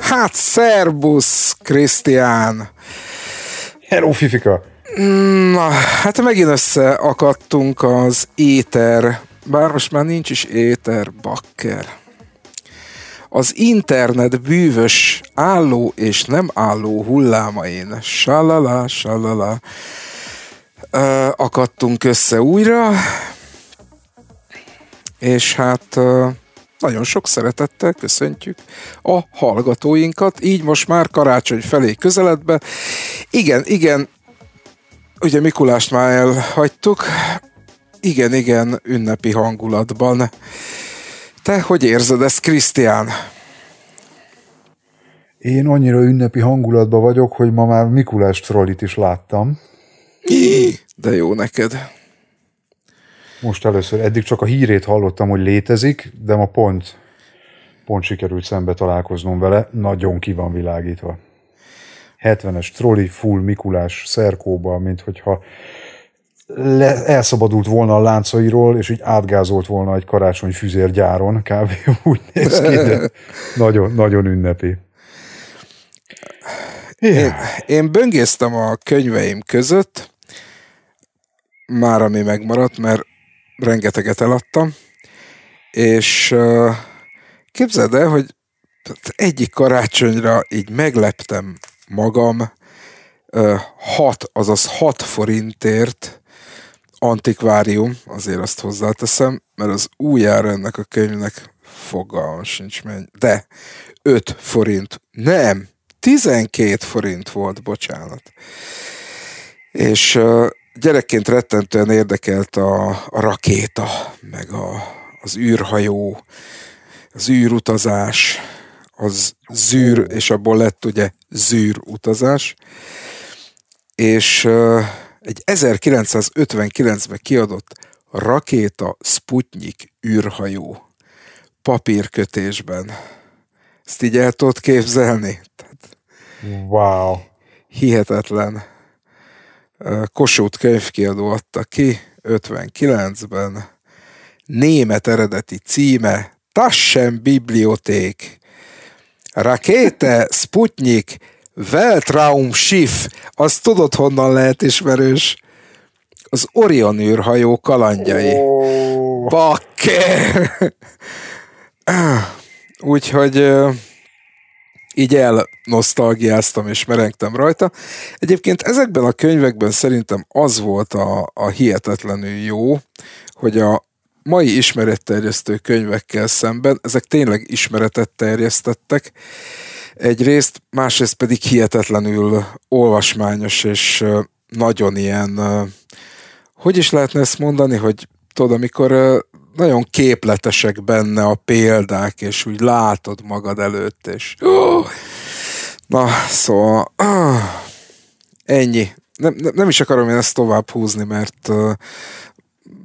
Hát, szerbusz, Krisztián! Hello, Fifika! Mm, na, hát megint összeakadtunk az éter, bár most már nincs is éter, bakker az internet bűvös álló és nem álló hullámain. Salala, salala. akadtunk össze újra, és hát nagyon sok szeretettel köszöntjük a hallgatóinkat, így most már karácsony felé közeledbe. Igen, igen, ugye Mikulást már elhagytuk, igen, igen, ünnepi hangulatban te hogy érzed ezt, Krisztián? Én annyira ünnepi hangulatban vagyok, hogy ma már Mikulás trollit is láttam. Í, de jó neked. Most először, eddig csak a hírét hallottam, hogy létezik, de ma pont, pont sikerült szembe találkoznom vele, nagyon ki van világítva. 70-es troli, full Mikulás szerkóba, mint hogyha le, elszabadult volna a láncairól, és így átgázolt volna egy karácsony füzérgyáron, kb. úgy néz ki, de nagyon, nagyon ünnepi. Yeah. Én, én böngésztem a könyveim között, már ami megmaradt, mert rengeteget eladtam, és képzeld el, hogy egyik karácsonyra így megleptem magam hat, azaz hat forintért antikvárium, azért azt hozzáteszem, mert az újjára ennek a könyvnek fogalm sincs menny, De 5 forint. Nem, 12 forint volt, bocsánat. És gyerekként rettentően érdekelt a, a rakéta, meg a, az űrhajó, az űrutazás, az zűr, és abból lett ugye zűrutazás. És uh, egy 1959-ben kiadott rakéta Sputnik űrhajó papírkötésben. Ezt így el tudod képzelni? wow. Hihetetlen. Kossuth könyvkiadó adta ki 59-ben. Német eredeti címe Taschen Biblioték. Rakéte Sputnik Schiff, az tudod honnan lehet ismerős? Az Orion űrhajó kalandjai. Oh. Bakker! Úgyhogy így elnosztalgiáztam és merengtem rajta. Egyébként ezekben a könyvekben szerintem az volt a, a hihetetlenül jó, hogy a mai ismeretterjesztő könyvekkel szemben ezek tényleg ismeretet terjesztettek, egyrészt, másrészt pedig hihetetlenül olvasmányos, és nagyon ilyen, hogy is lehetne ezt mondani, hogy tudod, amikor nagyon képletesek benne a példák, és úgy látod magad előtt, és na, szóval ennyi. Nem, nem, nem is akarom én ezt tovább húzni, mert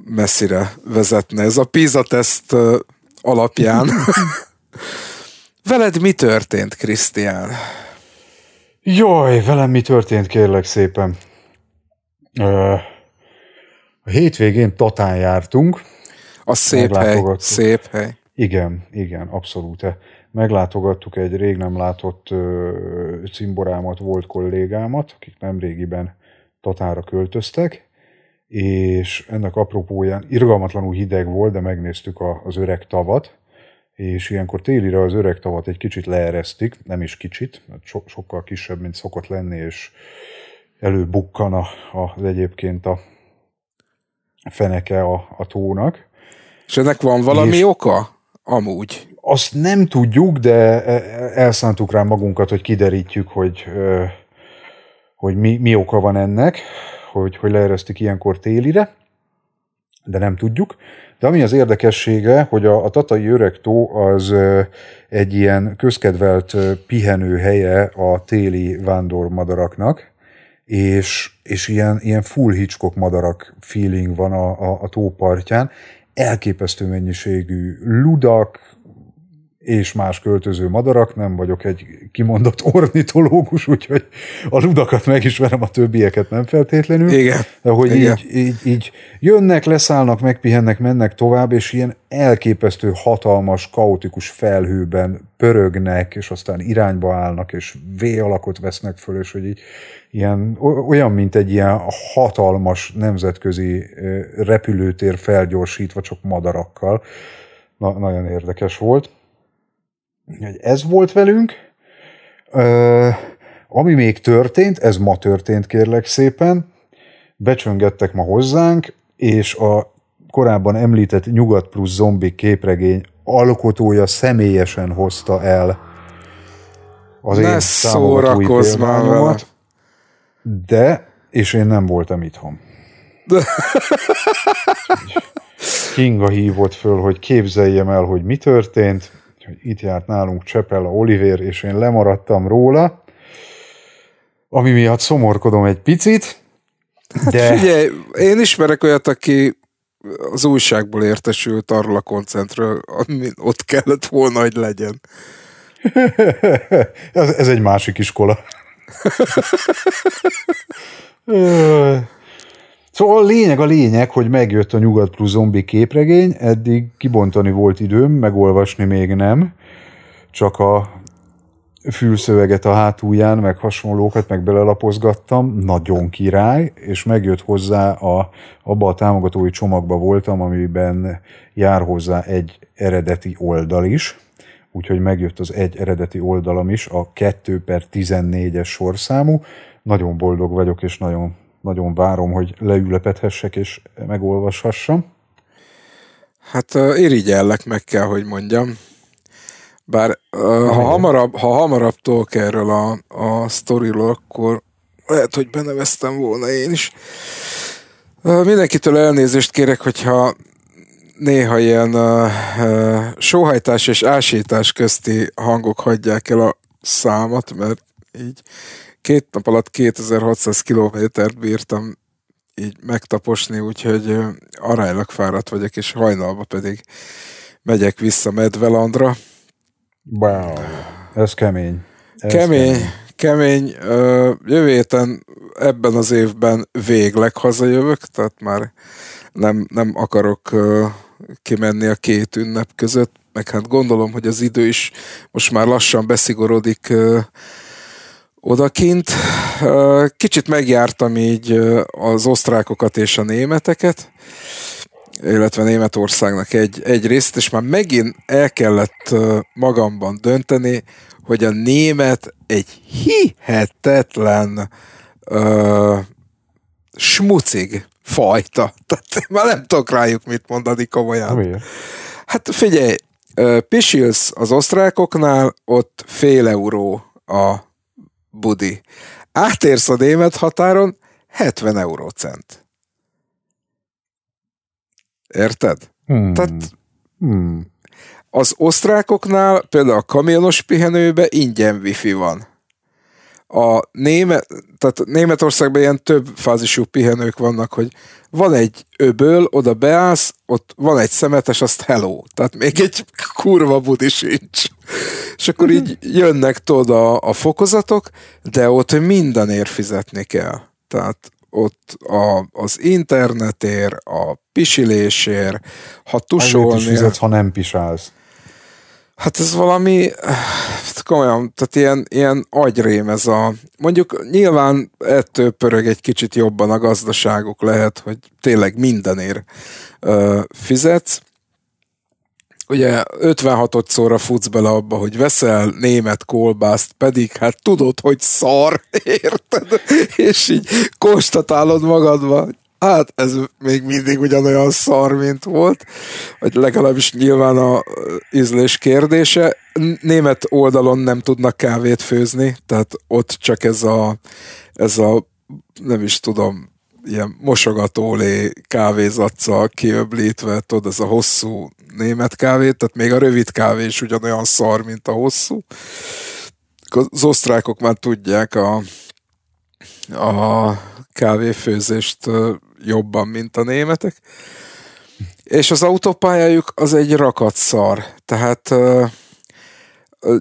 messzire vezetne ez a PISA teszt alapján. Veled mi történt, Krisztián? Jaj, velem mi történt, kérlek szépen. A hétvégén Tatán jártunk. A szép hely, szép hely. Igen, igen, abszolút. Meglátogattuk egy rég nem látott cimborámat, volt kollégámat, akik nem régiben Tatára költöztek, és ennek apropóján irgalmatlanul hideg volt, de megnéztük az öreg tavat, és ilyenkor télire az öreg tavat egy kicsit leeresztik, nem is kicsit, mert so- sokkal kisebb, mint szokott lenni, és előbukkan a, a, az egyébként a feneke a, a tónak. És ennek van valami és oka? Amúgy. Azt nem tudjuk, de e-, elszántuk rá magunkat, hogy kiderítjük, hogy, hogy mi, mi oka van ennek, hogy, hogy leeresztik ilyenkor télire de nem tudjuk. De ami az érdekessége, hogy a, a Tatai Öreg tó az egy ilyen közkedvelt pihenőhelye a téli vándormadaraknak, és, és ilyen, ilyen full Hitchcock madarak feeling van a, a, a tópartján. Elképesztő mennyiségű ludak, és más költöző madarak, nem vagyok egy kimondott ornitológus, úgyhogy a ludakat megismerem, a többieket nem feltétlenül. Igen. De hogy Igen. Így, így, így jönnek, leszállnak, megpihennek, mennek tovább, és ilyen elképesztő hatalmas, kaotikus felhőben pörögnek, és aztán irányba állnak, és V alakot vesznek föl, és hogy így ilyen, olyan, mint egy ilyen hatalmas nemzetközi repülőtér felgyorsítva, csak madarakkal. Na, nagyon érdekes volt ez volt velünk. Ö, ami még történt, ez ma történt kérlek szépen, becsöngettek ma hozzánk, és a korábban említett Nyugat plusz zombi képregény alkotója személyesen hozta el az ne én számogatói De, és én nem voltam itthon. Kinga hívott föl, hogy képzeljem el, hogy mi történt hogy itt járt nálunk Csepel a Oliver, és én lemaradtam róla, ami miatt szomorkodom egy picit, hát de... Hát figyelj, én ismerek olyat, aki az újságból értesült arról a koncentről, amin ott kellett volna, hogy legyen. ez, ez egy másik iskola. Szóval a lényeg a lényeg, hogy megjött a Nyugat plusz zombi képregény, eddig kibontani volt időm, megolvasni még nem, csak a fülszöveget a hátulján, meg hasonlókat, meg belelapozgattam, nagyon király, és megjött hozzá a, abba a támogatói csomagba voltam, amiben jár hozzá egy eredeti oldal is, úgyhogy megjött az egy eredeti oldalam is, a 2 per 14-es sorszámú, nagyon boldog vagyok, és nagyon nagyon várom, hogy leülepethessek és megolvashassam. Hát irigyellek, meg kell, hogy mondjam. Bár ha hamarabb, ha hamarabb tolk erről a, a sztoriról, akkor lehet, hogy beneveztem volna én is. Mindenkitől elnézést kérek, hogyha néha ilyen uh, sóhajtás és ásítás közti hangok hagyják el a számat, mert így két nap alatt 2600 kilométert bírtam így megtaposni, úgyhogy aránylag fáradt vagyok, és hajnalba pedig megyek vissza Medvelandra. Wow, ez kemény. Ez kemény, kemény. kemény. Jövő héten ebben az évben végleg hazajövök, tehát már nem, nem akarok kimenni a két ünnep között, meg hát gondolom, hogy az idő is most már lassan beszigorodik odakint. Kicsit megjártam így az osztrákokat és a németeket, illetve Németországnak egy, egy részt, és már megint el kellett magamban dönteni, hogy a német egy hihetetlen uh, smucig fajta. Tehát már nem tudok rájuk mit mondani komolyan. Hát figyelj, Pisilsz az osztrákoknál, ott fél euró a Budi, átérsz a német határon 70 eurócent. Érted? Hmm. Tehát hmm. az osztrákoknál például a kamionos pihenőbe ingyen wifi van a német, tehát Németországban ilyen több fázisú pihenők vannak, hogy van egy öböl, oda beállsz, ott van egy szemetes, azt hello. Tehát még egy kurva budi sincs. És akkor így jönnek oda a, fokozatok, de ott mindenért fizetni kell. Tehát ott a, az internetér, a pisilésér, ha tusolni... Azért is fizetsz, ha nem pisálsz. Hát ez valami, eh, komolyan, tehát ilyen, ilyen agyrém ez a... Mondjuk nyilván ettől pörög egy kicsit jobban a gazdaságuk lehet, hogy tényleg mindenért ö, eh, fizetsz. Ugye 56 szóra futsz bele abba, hogy veszel német kolbászt, pedig hát tudod, hogy szar, érted? És így konstatálod magadba, hát ez még mindig ugyanolyan szar, mint volt, vagy legalábbis nyilván a ízlés kérdése. Német oldalon nem tudnak kávét főzni, tehát ott csak ez a, ez a nem is tudom, ilyen mosogatólé kávézatszal kiöblítve, tudod, ez a hosszú német kávé, tehát még a rövid kávé is ugyanolyan szar, mint a hosszú. Az osztrákok már tudják a, a kávéfőzést jobban, mint a németek. És az autópályájuk az egy rakat szar. Tehát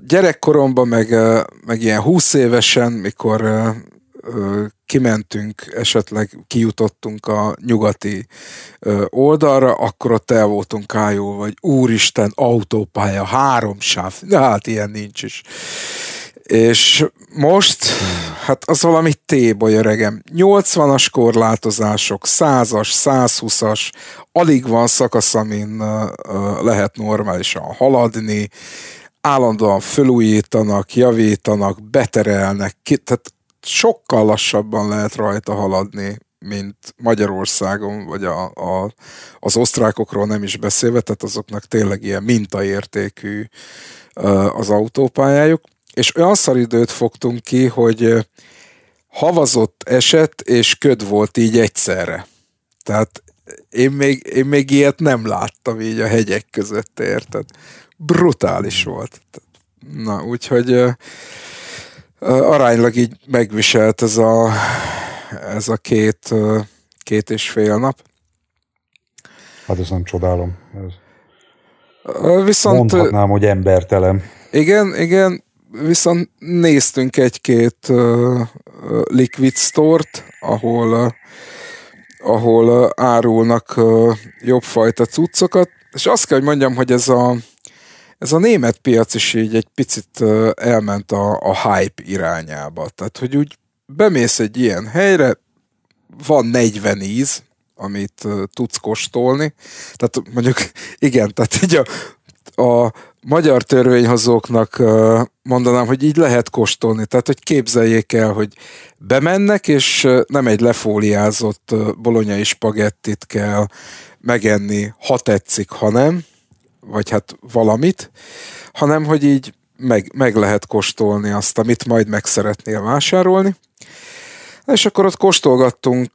gyerekkoromban, meg, meg ilyen 20 évesen, mikor kimentünk, esetleg kijutottunk a nyugati oldalra, akkor ott el voltunk kájó, vagy úristen, autópálya, három sáv, hát ilyen nincs is. És most, hát az valami téboly öregem. 80-as korlátozások, 100-as, 120-as, alig van szakasz, amin lehet normálisan haladni, állandóan felújítanak, javítanak, beterelnek, ki, tehát sokkal lassabban lehet rajta haladni, mint Magyarországon, vagy a, a, az osztrákokról nem is beszélve, tehát azoknak tényleg ilyen mintaértékű az autópályájuk és olyan szaridőt fogtunk ki, hogy havazott esett, és köd volt így egyszerre. Tehát én még, én még ilyet nem láttam így a hegyek között, érted? Brutális mm. volt. Na, úgyhogy uh, aránylag így megviselt ez a, ez a két, uh, két és fél nap. Hát ez nem csodálom. Ez... Uh, viszont... Mondhatnám, hogy embertelem. Igen, igen, viszont néztünk egy-két liquid store-t, ahol, ahol árulnak jobbfajta cuccokat, és azt kell, hogy mondjam, hogy ez a, ez a német piac is így egy picit elment a, a hype irányába. Tehát, hogy úgy bemész egy ilyen helyre, van 40 íz, amit tudsz kóstolni. Tehát mondjuk igen, tehát így a a magyar törvényhozóknak mondanám, hogy így lehet kóstolni. Tehát, hogy képzeljék el, hogy bemennek, és nem egy lefóliázott bolonyai spagettit kell megenni, ha tetszik, ha nem, vagy hát valamit, hanem, hogy így meg, meg lehet kóstolni azt, amit majd meg szeretnél vásárolni. És akkor ott kóstolgattunk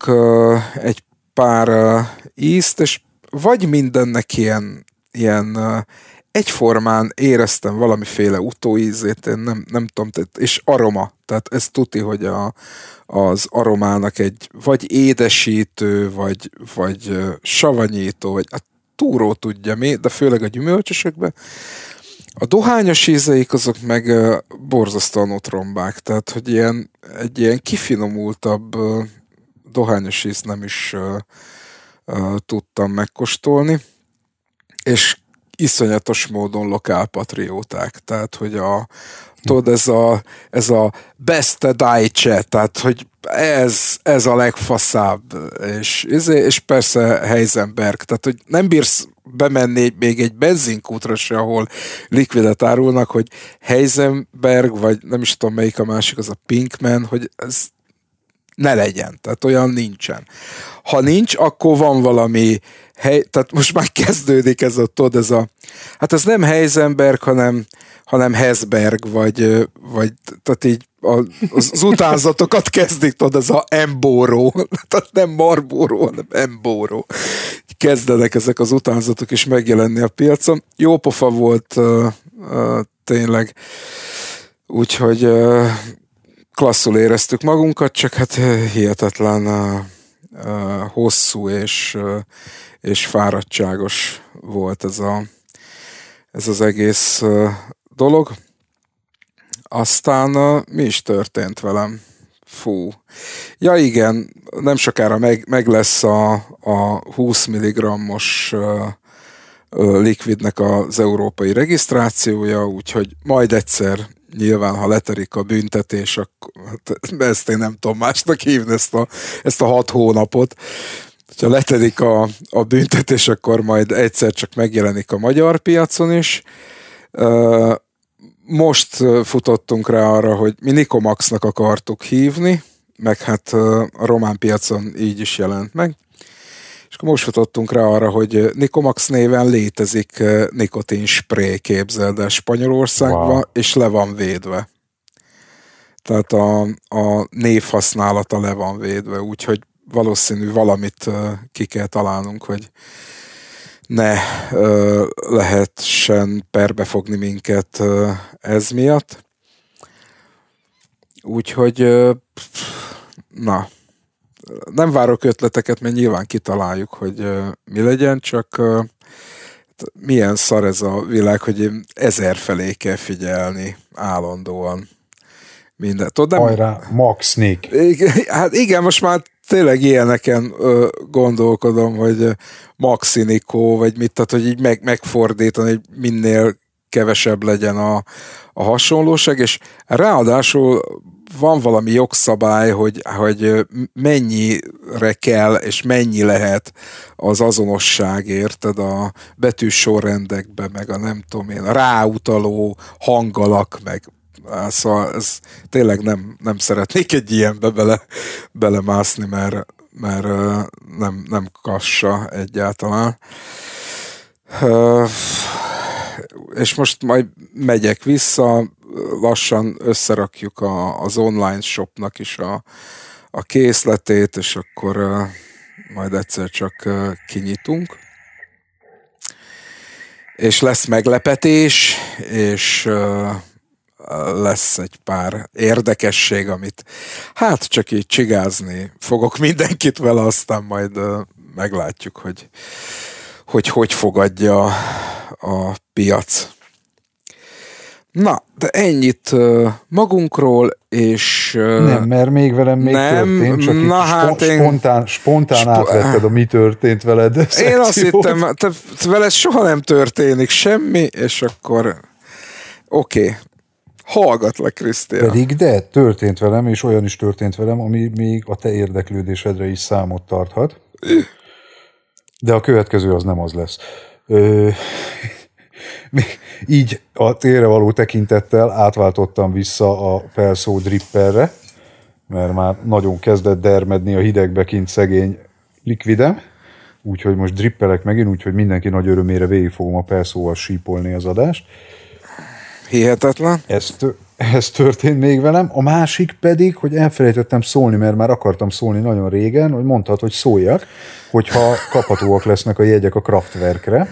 egy pár ízt, és vagy mindennek ilyen, ilyen egyformán éreztem valamiféle utóízét, én nem, nem tudom, tehát, és aroma, tehát ez tuti, hogy a, az aromának egy vagy édesítő, vagy, vagy savanyító, vagy a túró tudja mi, de főleg a gyümölcsösökben. A dohányos ízeik azok meg borzasztóan otrombák, tehát hogy ilyen, egy ilyen kifinomultabb dohányos íz nem is uh, uh, tudtam megkóstolni, és iszonyatos módon lokálpatrióták. Tehát, hogy a, tudod, ez a, ez a beste dájcse, tehát, hogy ez, ez a legfaszább, és, izé, és persze Heisenberg, tehát, hogy nem bírsz bemenni még egy benzinkútra se, ahol likvidet árulnak, hogy Heisenberg, vagy nem is tudom melyik a másik, az a Pinkman, hogy ez ne legyen. Tehát olyan nincsen. Ha nincs, akkor van valami hely, tehát most már kezdődik ez a, tudod, ez a, hát ez nem Heisenberg, hanem, hanem Hesberg, vagy, vagy tehát így a, az, az utánzatokat kezdik, tudod, ez a embóró, tehát nem marbóró, hanem embóró. Kezdenek ezek az utánzatok is megjelenni a piacon. Jó pofa volt uh, uh, tényleg, úgyhogy uh, klasszul éreztük magunkat, csak hát eh, hihetetlen eh, eh, hosszú és, és fáradtságos volt ez, a, ez az egész dolog. Aztán mi is történt velem? Fú. Ja igen, nem sokára meg, meg lesz a, a 20 mg-os likvidnek az európai regisztrációja, úgyhogy majd egyszer nyilván, ha leterik a büntetés, akkor hát, ezt én nem tudom másnak hívni, ezt a, ezt a hat hónapot. Ha leterik a, a büntetés, akkor majd egyszer csak megjelenik a magyar piacon is. Most futottunk rá arra, hogy mi Nikomaxnak akartuk hívni, meg hát a román piacon így is jelent meg most futottunk rá arra, hogy Nikomax néven létezik eh, nikotin spray képzeld el Spanyolországban, wow. és le van védve. Tehát a, a név használata le van védve, úgyhogy valószínű valamit eh, ki kell találnunk, hogy ne ö, eh, perbe perbefogni minket ö, ez miatt. Úgyhogy, ö, na, nem várok ötleteket, mert nyilván kitaláljuk, hogy mi legyen, csak milyen szar ez a világ, hogy én ezer felé kell figyelni állandóan. Minden. Tudod, nem... Hajrá, Max Nick. Igen, hát igen, most már tényleg ilyeneken ö, gondolkodom, hogy maxinikó, vagy mit, tehát hogy így meg, megfordítani, hogy minél kevesebb legyen a, a hasonlóság, és ráadásul van valami jogszabály, hogy, hogy mennyire kell és mennyi lehet az azonosság, érted, a betűs sorrendekbe, meg a nem tudom én, a ráutaló hangalak, meg szóval ez tényleg nem, nem szeretnék egy ilyenbe bele, belemászni, mert, mert nem, nem kassa egyáltalán. És most majd megyek vissza, lassan összerakjuk a, az online shopnak is a, a készletét, és akkor uh, majd egyszer csak uh, kinyitunk. És lesz meglepetés, és uh, lesz egy pár érdekesség, amit hát csak így csigázni fogok mindenkit vele, aztán majd meglátjuk, hogy hogy, hogy fogadja a piac. Na, de ennyit magunkról, és... Nem, mert még velem még nem, történt, csak na hát spo- én, spontán, spontán spo- átvetted a mi történt veled Én szekciót. azt hittem, te, veled soha nem történik semmi, és akkor oké, okay. hallgatlak, Krisztián. Pedig de, történt velem, és olyan is történt velem, ami még a te érdeklődésedre is számot tarthat. De a következő az nem az lesz. Ö, így a tére való tekintettel átváltottam vissza a felszó dripperre, mert már nagyon kezdett dermedni a hidegbe kint szegény likvidem, úgyhogy most drippelek megint, úgyhogy mindenki nagy örömére végig fogom a felszóval sípolni az adást. Hihetetlen. Ez, ez történt még velem. A másik pedig, hogy elfelejtettem szólni, mert már akartam szólni nagyon régen, hogy mondtad, hogy szóljak, hogyha kaphatóak lesznek a jegyek a Kraftwerkre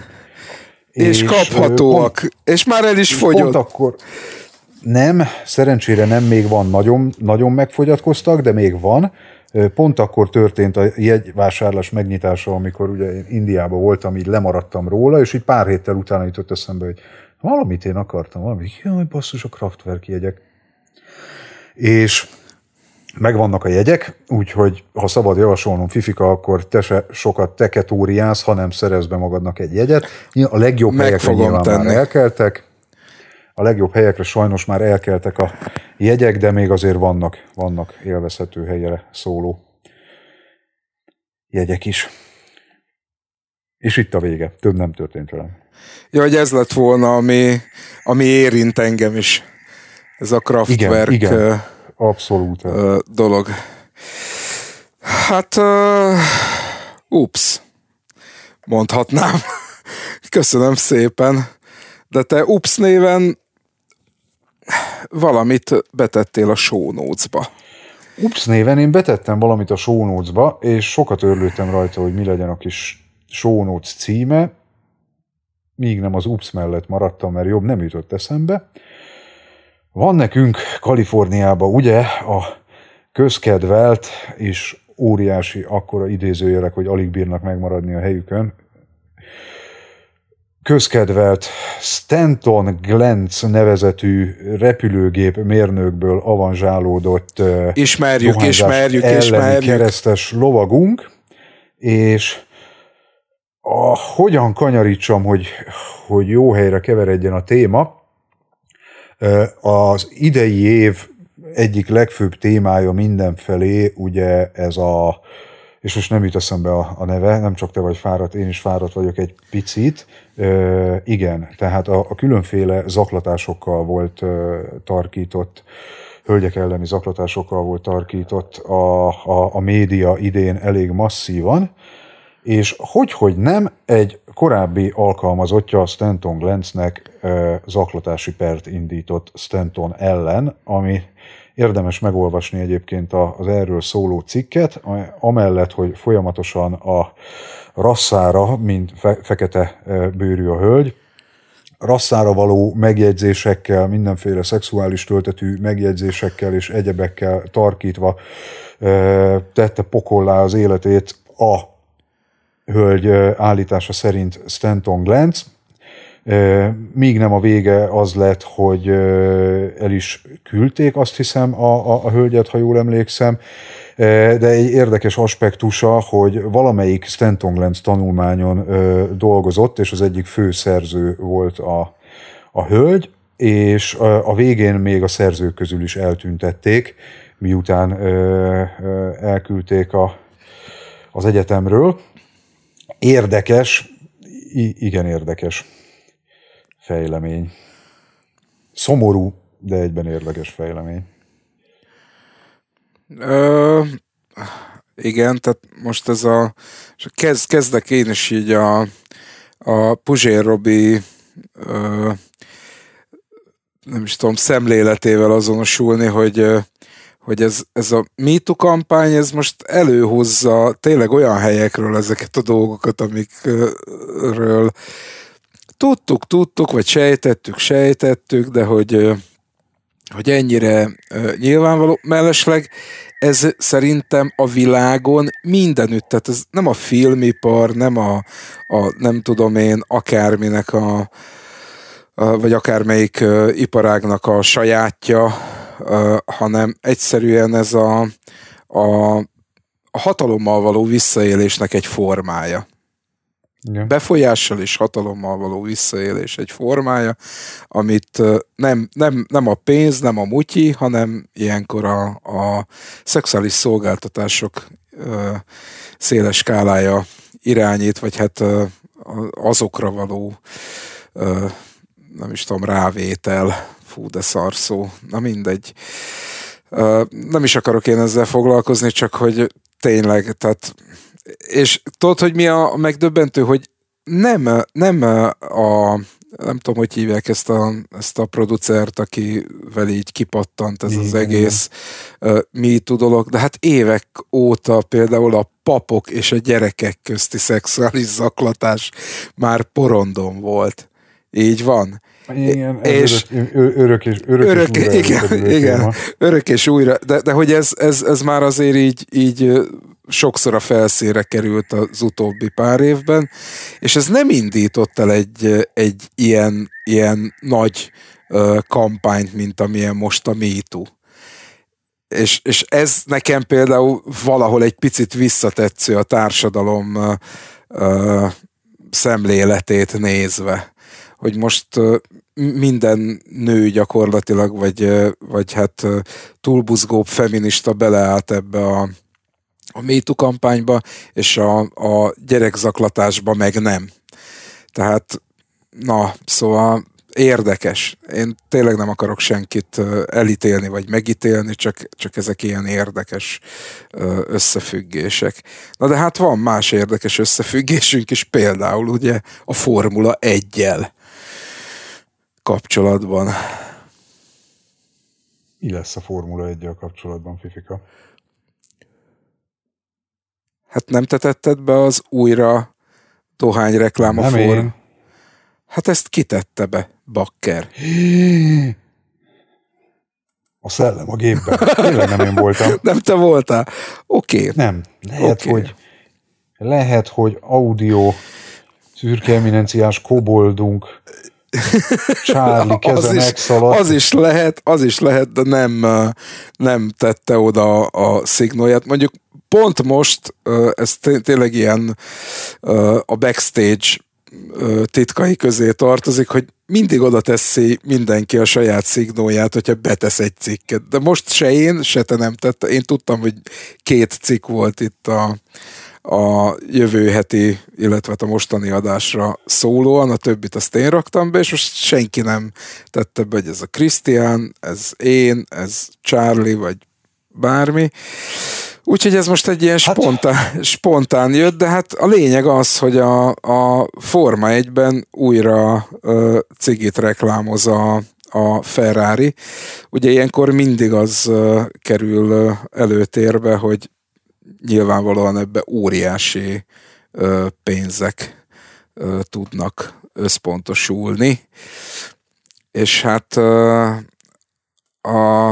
és, és kaphatóak. Pont, és már el is fogyott. Pont akkor, nem, szerencsére nem, még van, nagyon, nagyon megfogyatkoztak, de még van. Pont akkor történt a jegyvásárlás megnyitása, amikor ugye én Indiában voltam, így lemaradtam róla, és így pár héttel utána jutott eszembe, hogy valamit én akartam, valami jaj, basszus, a Kraftwerk jegyek. És megvannak a jegyek, úgyhogy ha szabad javasolnom Fifika, akkor te se sokat teketóriáz, hanem szerez be magadnak egy jegyet. A legjobb Meg helyekre nyilván tenni. már elkeltek. A legjobb helyekre sajnos már elkeltek a jegyek, de még azért vannak, vannak élvezhető helyre szóló jegyek is. És itt a vége. Több nem történt velem. Ja, hogy ez lett volna, ami, ami érint engem is. Ez a Kraftwerk igen, igen Abszolút. Uh, dolog. Hát, uh, ups, mondhatnám. Köszönöm szépen. De te ups néven valamit betettél a sónócba. Ups néven én betettem valamit a sónócba, és sokat örültem rajta, hogy mi legyen a kis sónóc címe, míg nem az ups mellett maradtam, mert jobb nem jutott eszembe. Van nekünk Kaliforniában ugye a közkedvelt és óriási akkora idézőjelek, hogy alig bírnak megmaradni a helyükön, közkedvelt Stanton Glantz nevezetű repülőgép mérnökből avanzsálódott eh, ismerjük, ismerjük, ismerjük. keresztes lovagunk, és a, ah, hogyan kanyarítsam, hogy, hogy jó helyre keveredjen a téma, az idei év egyik legfőbb témája mindenfelé, ugye ez a, és most nem jut eszembe a, a neve, nem csak te vagy fáradt, én is fáradt vagyok egy picit. Ö, igen, tehát a, a különféle zaklatásokkal volt ö, tarkított, hölgyek elleni zaklatásokkal volt tarkított a, a, a média idén elég masszívan és hogy, hogy nem, egy korábbi alkalmazottja Stanton Glencnek zaklatási pert indított Stanton ellen, ami érdemes megolvasni egyébként az erről szóló cikket, amellett, hogy folyamatosan a rasszára, mint fe, fekete bőrű a hölgy, rasszára való megjegyzésekkel, mindenféle szexuális töltetű megjegyzésekkel és egyebekkel tarkítva tette pokollá az életét a hölgy állítása szerint Stanton Glantz, még nem a vége az lett, hogy el is küldték, azt hiszem, a, a, a hölgyet, ha jól emlékszem, de egy érdekes aspektusa, hogy valamelyik Stanton Glantz tanulmányon dolgozott, és az egyik fő szerző volt a, a hölgy, és a, a végén még a szerzők közül is eltüntették, miután elküldték a, az egyetemről Érdekes, igen érdekes fejlemény. Szomorú, de egyben érdekes fejlemény. Ö, igen, tehát most ez a... Kezd, kezdek én is így a, a Puzsér Robi ö, nem is tudom, szemléletével azonosulni, hogy hogy ez, ez a MeToo kampány, ez most előhozza tényleg olyan helyekről ezeket a dolgokat, amikről tudtuk, tudtuk, vagy sejtettük, sejtettük, de hogy, hogy ennyire nyilvánvaló. Mellesleg ez szerintem a világon mindenütt, tehát ez nem a filmipar, nem a, a nem tudom én, akárminek a, a vagy akármelyik iparágnak a sajátja, hanem egyszerűen ez a, a, a hatalommal való visszaélésnek egy formája. Igen. Befolyással és hatalommal való visszaélés egy formája, amit nem, nem, nem a pénz, nem a mutyi, hanem ilyenkor a, a szexuális szolgáltatások ö, széles skálája irányít, vagy hát ö, azokra való ö, nem is tudom, rávétel Fú, de szarszó. Na mindegy. Nem is akarok én ezzel foglalkozni, csak hogy tényleg, tehát... És tudod, hogy mi a megdöbbentő, hogy nem, nem a, nem tudom, hogy hívják ezt a, ezt a producert, akivel így kipattant ez igen, az egész mi MeToo dolog, de hát évek óta például a papok és a gyerekek közti szexuális zaklatás már porondon volt. Így van. Igen, és örök, örök és, örök örök, és újra igen, igen, örök és újra, de, de hogy ez, ez, ez már azért így, így sokszor a felszínre került az utóbbi pár évben, és ez nem indított el egy, egy ilyen, ilyen nagy kampányt, mint amilyen most a MeToo. És, és ez nekem például valahol egy picit visszatetsző a társadalom szemléletét nézve hogy most minden nő gyakorlatilag, vagy, vagy hát túlbuzgóbb feminista beleállt ebbe a, a MeToo kampányba, és a, a gyerekzaklatásba meg nem. Tehát, na, szóval érdekes. Én tényleg nem akarok senkit elítélni vagy megítélni, csak, csak ezek ilyen érdekes összefüggések. Na de hát van más érdekes összefüggésünk is, például ugye a Formula 1-jel kapcsolatban. Mi lesz a Formula 1 a kapcsolatban, Fifika? Hát nem tetetted be az újra dohány reklám a form. Hát ezt kitette be, bakker. a szellem a gépben. Tényleg nem én voltam. nem te voltál. Oké. Okay. Nem. Lehet, okay. hogy lehet, hogy audio szürke eminenciás koboldunk Charlie az Is, az is lehet, az is lehet, de nem, nem tette oda a szignóját. Mondjuk pont most, ez tényleg ilyen a backstage titkai közé tartozik, hogy mindig oda teszi mindenki a saját szignóját, hogyha betesz egy cikket. De most se én, se te nem tette. Én tudtam, hogy két cikk volt itt a, a jövő heti, illetve hát a mostani adásra szólóan, a többit azt én raktam be, és most senki nem tette be, hogy ez a Krisztián, ez én, ez Charlie, vagy bármi. Úgyhogy ez most egy ilyen hát... spontán, spontán jött, de hát a lényeg az, hogy a, a Forma 1-ben újra ö, cigit reklámoz a, a Ferrari. Ugye ilyenkor mindig az ö, kerül ö, előtérbe, hogy nyilvánvalóan ebbe óriási ö, pénzek ö, tudnak összpontosulni. És hát ö, a,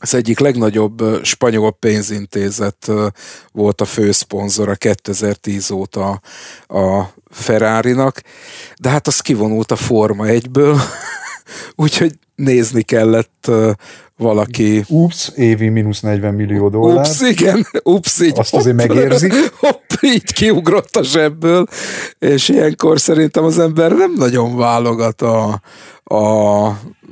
az egyik legnagyobb spanyol pénzintézet volt a főszponzora 2010 óta a Ferrari-nak, de hát az kivonult a Forma egyből, úgyhogy nézni kellett valaki... Ups, évi mínusz 40 millió dollár. Ups, igen, ups, így... Azt azért megérzi. Hopp, így kiugrott a zsebből, és ilyenkor szerintem az ember nem nagyon válogat a, a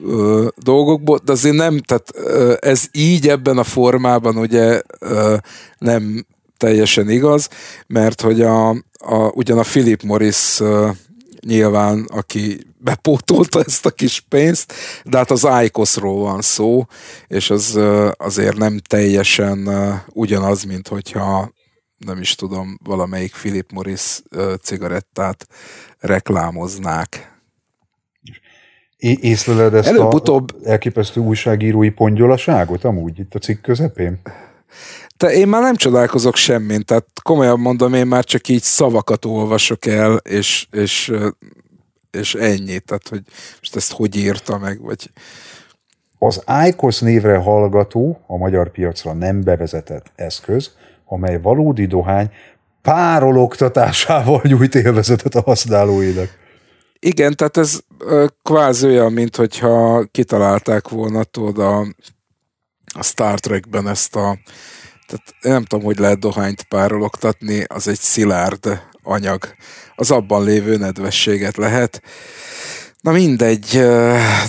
ö, dolgokból, de azért nem, tehát ö, ez így ebben a formában ugye ö, nem teljesen igaz, mert hogy a, a, ugyan a Philip Morris ö, nyilván, aki bepótolta ezt a kis pénzt, de hát az Ájkoszról van szó, és az azért nem teljesen ugyanaz, mint hogyha nem is tudom, valamelyik Philip Morris cigarettát reklámoznák. Észleled ezt Előbb-utóbb... a elképesztő újságírói pongyolaságot amúgy itt a cikk közepén? Te én már nem csodálkozok semmin, tehát komolyan mondom, én már csak így szavakat olvasok el, és, és és ennyi. Tehát, hogy most ezt hogy írta meg, vagy... Az ICOS névre hallgató, a magyar piacra nem bevezetett eszköz, amely valódi dohány pároloktatásával nyújt élvezetet a használóinak. Igen, tehát ez kvázi olyan, mint hogyha kitalálták volna tudod a, a Star Trekben ezt a tehát nem tudom, hogy lehet dohányt pároloktatni, az egy szilárd anyag, az abban lévő nedvességet lehet. Na mindegy,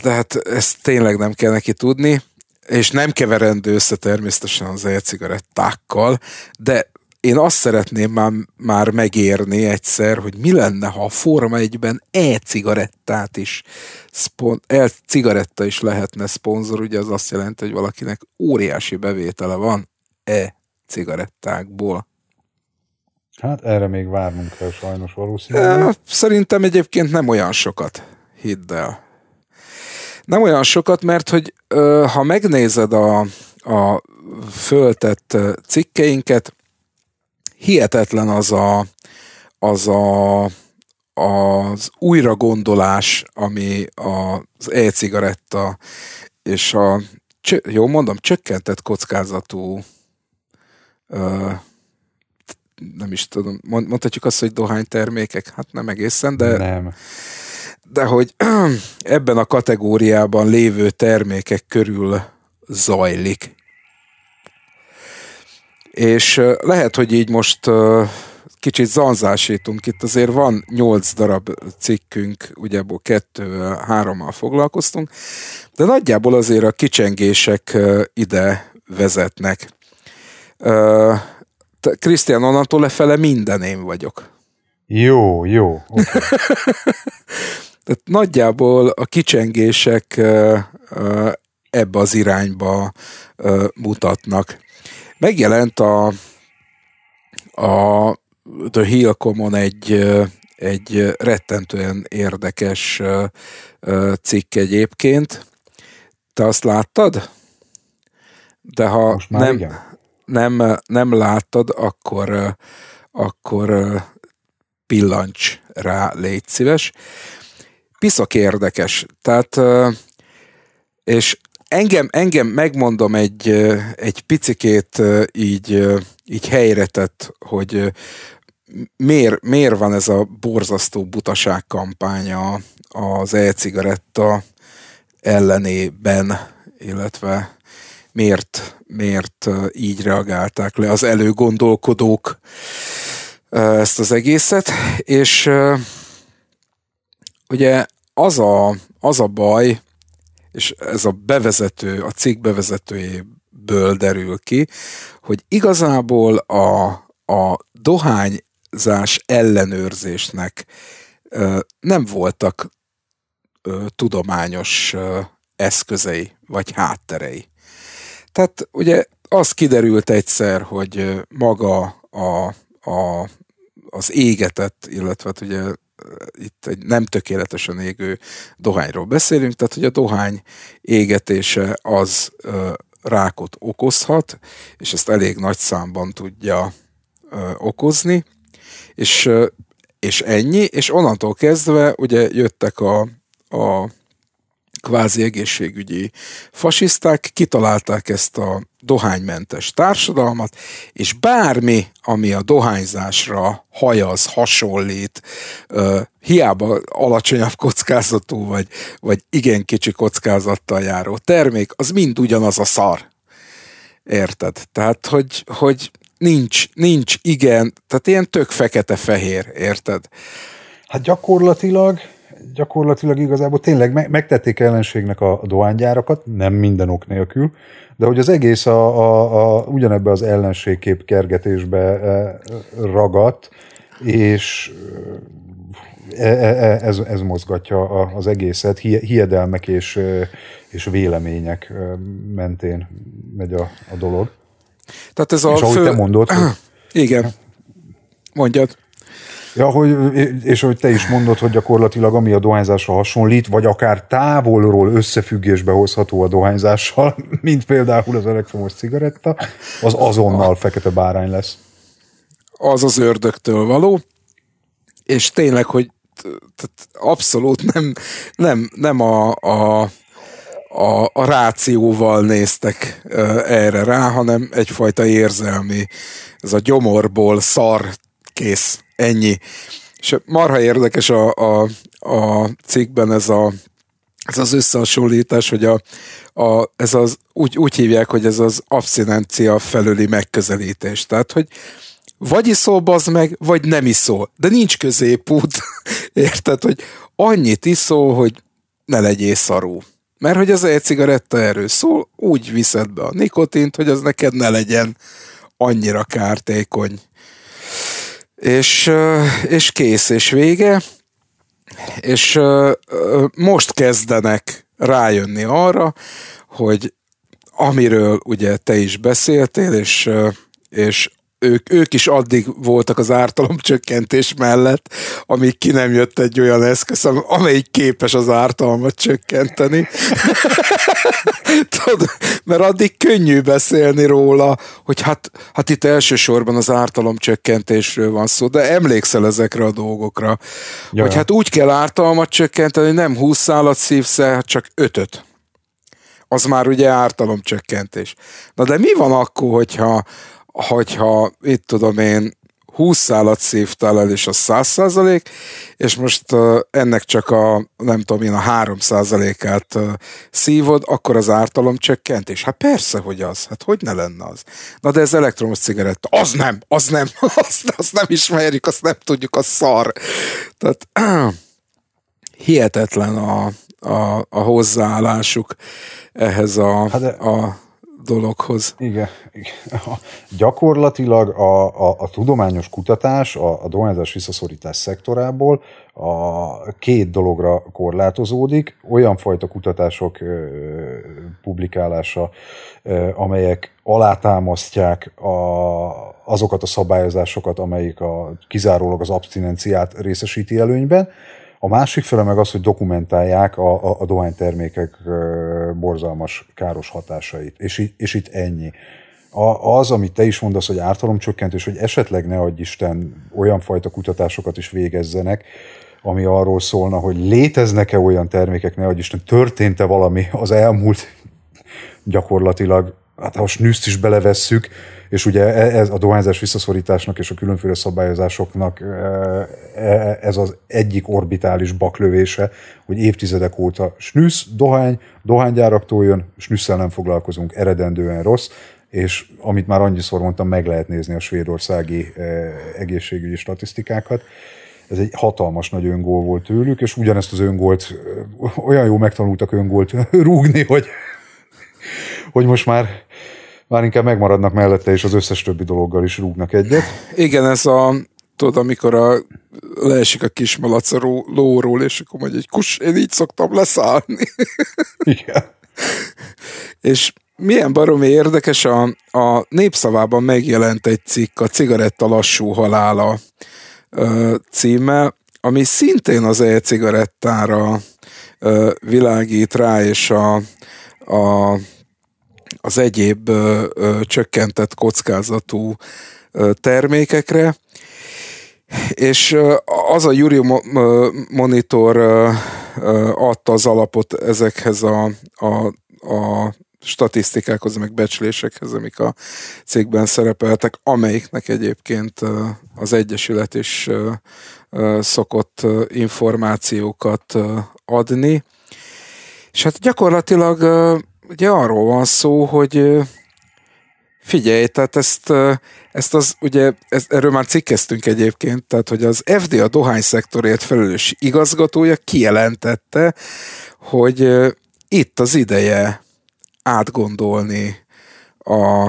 de hát ezt tényleg nem kell neki tudni, és nem keverendő össze természetesen az e-cigarettákkal, de én azt szeretném már, már megérni egyszer, hogy mi lenne, ha a Forma 1-ben e-cigarettát is, szpon, e-cigaretta is lehetne szponzor, ugye az azt jelenti, hogy valakinek óriási bevétele van e-cigarettákból. Hát erre még várnunk kell sajnos valószínűleg. Szerintem egyébként nem olyan sokat, hidd el. Nem olyan sokat, mert hogy ha megnézed a, a föltett cikkeinket, hihetetlen az a, az a az újra gondolás, ami az e-cigaretta és a, jó mondom, csökkentett kockázatú nem is tudom, mondhatjuk azt, hogy dohánytermékek? Hát nem egészen, de... Nem. De hogy ebben a kategóriában lévő termékek körül zajlik. És lehet, hogy így most kicsit zanzásítunk. Itt azért van nyolc darab cikkünk, ugye ebből kettő, hárommal foglalkoztunk, de nagyjából azért a kicsengések ide vezetnek. Krisztián, onnantól lefele minden én vagyok. Jó, jó. Okay. Tehát nagyjából a kicsengések ebbe az irányba mutatnak. Megjelent a, a The Hill Common egy, egy rettentően érdekes cikk egyébként. Te azt láttad? De ha nem, igen nem, nem láttad, akkor, akkor pillancs rá, légy szíves. Piszak érdekes. Tehát, és engem, engem megmondom egy, egy picikét így, így helyretett, hogy miért, miért van ez a borzasztó butaság kampánya az e-cigaretta ellenében, illetve miért, miért így reagálták le az előgondolkodók ezt az egészet, és ugye az a, az a baj, és ez a bevezető, a cikk bevezetőjéből derül ki, hogy igazából a, a dohányzás ellenőrzésnek nem voltak tudományos eszközei vagy hátterei. Tehát ugye az kiderült egyszer, hogy maga a, a, az égetett, illetve hát ugye itt egy nem tökéletesen égő dohányról beszélünk, tehát hogy a dohány égetése az rákot okozhat, és ezt elég nagy számban tudja okozni, és, és ennyi, és onnantól kezdve ugye jöttek a, a kvázi egészségügyi fasiszták kitalálták ezt a dohánymentes társadalmat, és bármi, ami a dohányzásra hajaz, hasonlít, uh, hiába alacsonyabb kockázatú, vagy, vagy igen kicsi kockázattal járó termék, az mind ugyanaz a szar. Érted? Tehát, hogy, hogy nincs, nincs, igen, tehát ilyen tök fekete-fehér, érted? Hát gyakorlatilag gyakorlatilag igazából tényleg megtették ellenségnek a dohánygyárakat, nem minden ok nélkül, de hogy az egész a, a, a, ugyanebbe az ellenségkép kergetésbe e, ragadt, és e, e, ez, ez mozgatja az egészet, hiedelmek és, és vélemények mentén megy a, a dolog. Tehát ez a és ahogy fő... te mondod, hogy... Igen. Mondjad. Ja, hogy, és hogy te is mondod, hogy gyakorlatilag ami a dohányzásra hasonlít, vagy akár távolról összefüggésbe hozható a dohányzással, mint például az elektromos cigaretta, az azonnal fekete bárány lesz. Az az ördögtől való, és tényleg, hogy tehát abszolút nem, nem, nem a, a a, a rációval néztek erre rá, hanem egyfajta érzelmi, ez a gyomorból szar kész ennyi. És marha érdekes a, a, a cikkben ez a ez az összehasonlítás, hogy a, a, ez az, úgy, úgy hívják, hogy ez az abszinencia felüli megközelítés. Tehát, hogy vagy iszol, bazd meg, vagy nem iszol. De nincs középút. Érted, hogy annyit iszol, hogy ne legyél szarú. Mert hogy az egy cigaretta erről szól, úgy viszed be a nikotint, hogy az neked ne legyen annyira kártékony és, és kész, és vége, és most kezdenek rájönni arra, hogy amiről ugye te is beszéltél, és, és ők, ők is addig voltak az ártalomcsökkentés mellett, amíg ki nem jött egy olyan eszköz, amelyik képes az ártalmat csökkenteni. Tudod, mert addig könnyű beszélni róla, hogy hát, hát itt elsősorban az ártalomcsökkentésről van szó, de emlékszel ezekre a dolgokra. Jaj. Hogy hát úgy kell ártalmat csökkenteni, nem 20 szállat szívsz hát csak ötöt az már ugye ártalomcsökkentés. Na de mi van akkor, hogyha hogyha itt tudom én 20 szállat szívtál el, és a 100 százalék, és most ennek csak a, nem tudom én, a 3 százalékát szívod, akkor az ártalom csökkent, és hát persze, hogy az, hát hogy ne lenne az. Na de ez elektromos cigaretta, az nem, az nem, azt, azt nem ismerjük, azt nem tudjuk, a szar. Tehát hihetetlen a, a, a hozzáállásuk ehhez a, hát de... a dologhoz. Igen. Gyakorlatilag a, a, a tudományos kutatás a, a dohányzás visszaszorítás szektorából a két dologra korlátozódik. Olyan fajta kutatások ö, publikálása, ö, amelyek alátámasztják a, azokat a szabályozásokat, amelyik a, kizárólag az abstinenciát részesíti előnyben, a másik fele meg az, hogy dokumentálják a, a, a dohánytermékek borzalmas káros hatásait. És, és itt ennyi. A, az, amit te is mondasz, hogy ártalomcsökkentés, hogy esetleg ne adj Isten olyan fajta kutatásokat is végezzenek, ami arról szólna, hogy léteznek-e olyan termékek, ne adj Isten, történt-e valami az elmúlt gyakorlatilag, hát ha most nűszt is belevesszük, és ugye e, ez a dohányzás visszaszorításnak és a különféle szabályozásoknak e, e, ez az egyik orbitális baklövése, hogy évtizedek óta snűsz, dohány, dohánygyáraktól jön, snűszel nem foglalkozunk, eredendően rossz, és amit már annyiszor mondtam, meg lehet nézni a svédországi egészségügyi statisztikákat ez egy hatalmas nagy öngól volt tőlük, és ugyanezt az öngolt, olyan jó megtanultak öngolt rúgni, hogy, hogy most már már inkább megmaradnak mellette, és az összes többi dologgal is rúgnak egyet. Igen, ez a, tudod, amikor a, leesik a kis malac a ró, lóról, és akkor mondja, hogy kus, én így szoktam leszállni. Igen. és milyen baromi érdekes, a, a népszavában megjelent egy cikk a cigaretta lassú halála ö, címmel, ami szintén az e-cigarettára világít rá, és a, a az egyéb csökkentett kockázatú termékekre. És az a Juri Monitor adta az alapot ezekhez a, a, a statisztikákhoz, meg becslésekhez, amik a cégben szerepeltek, amelyiknek egyébként az Egyesület is szokott információkat adni. És hát gyakorlatilag ugye arról van szó, hogy figyelj, tehát ezt, ezt az, ugye, ezt, erről már cikkeztünk egyébként, tehát hogy az FD a dohány szektorért felelős igazgatója kijelentette, hogy itt az ideje átgondolni a,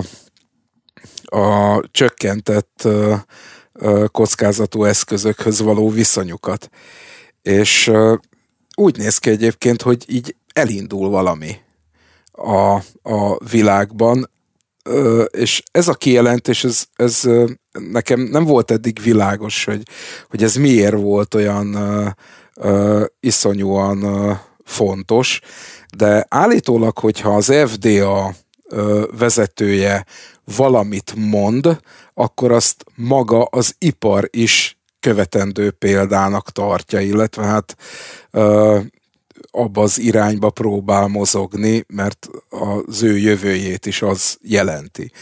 a csökkentett kockázatú eszközökhöz való viszonyukat. És úgy néz ki egyébként, hogy így elindul valami a, a világban, és ez a kijelentés, ez, ez nekem nem volt eddig világos, hogy, hogy ez miért volt olyan iszonyúan fontos, de állítólag, hogyha az FDA vezetője valamit mond, akkor azt maga az ipar is követendő példának tartja, illetve hát abba az irányba próbál mozogni, mert az ő jövőjét is az jelenti.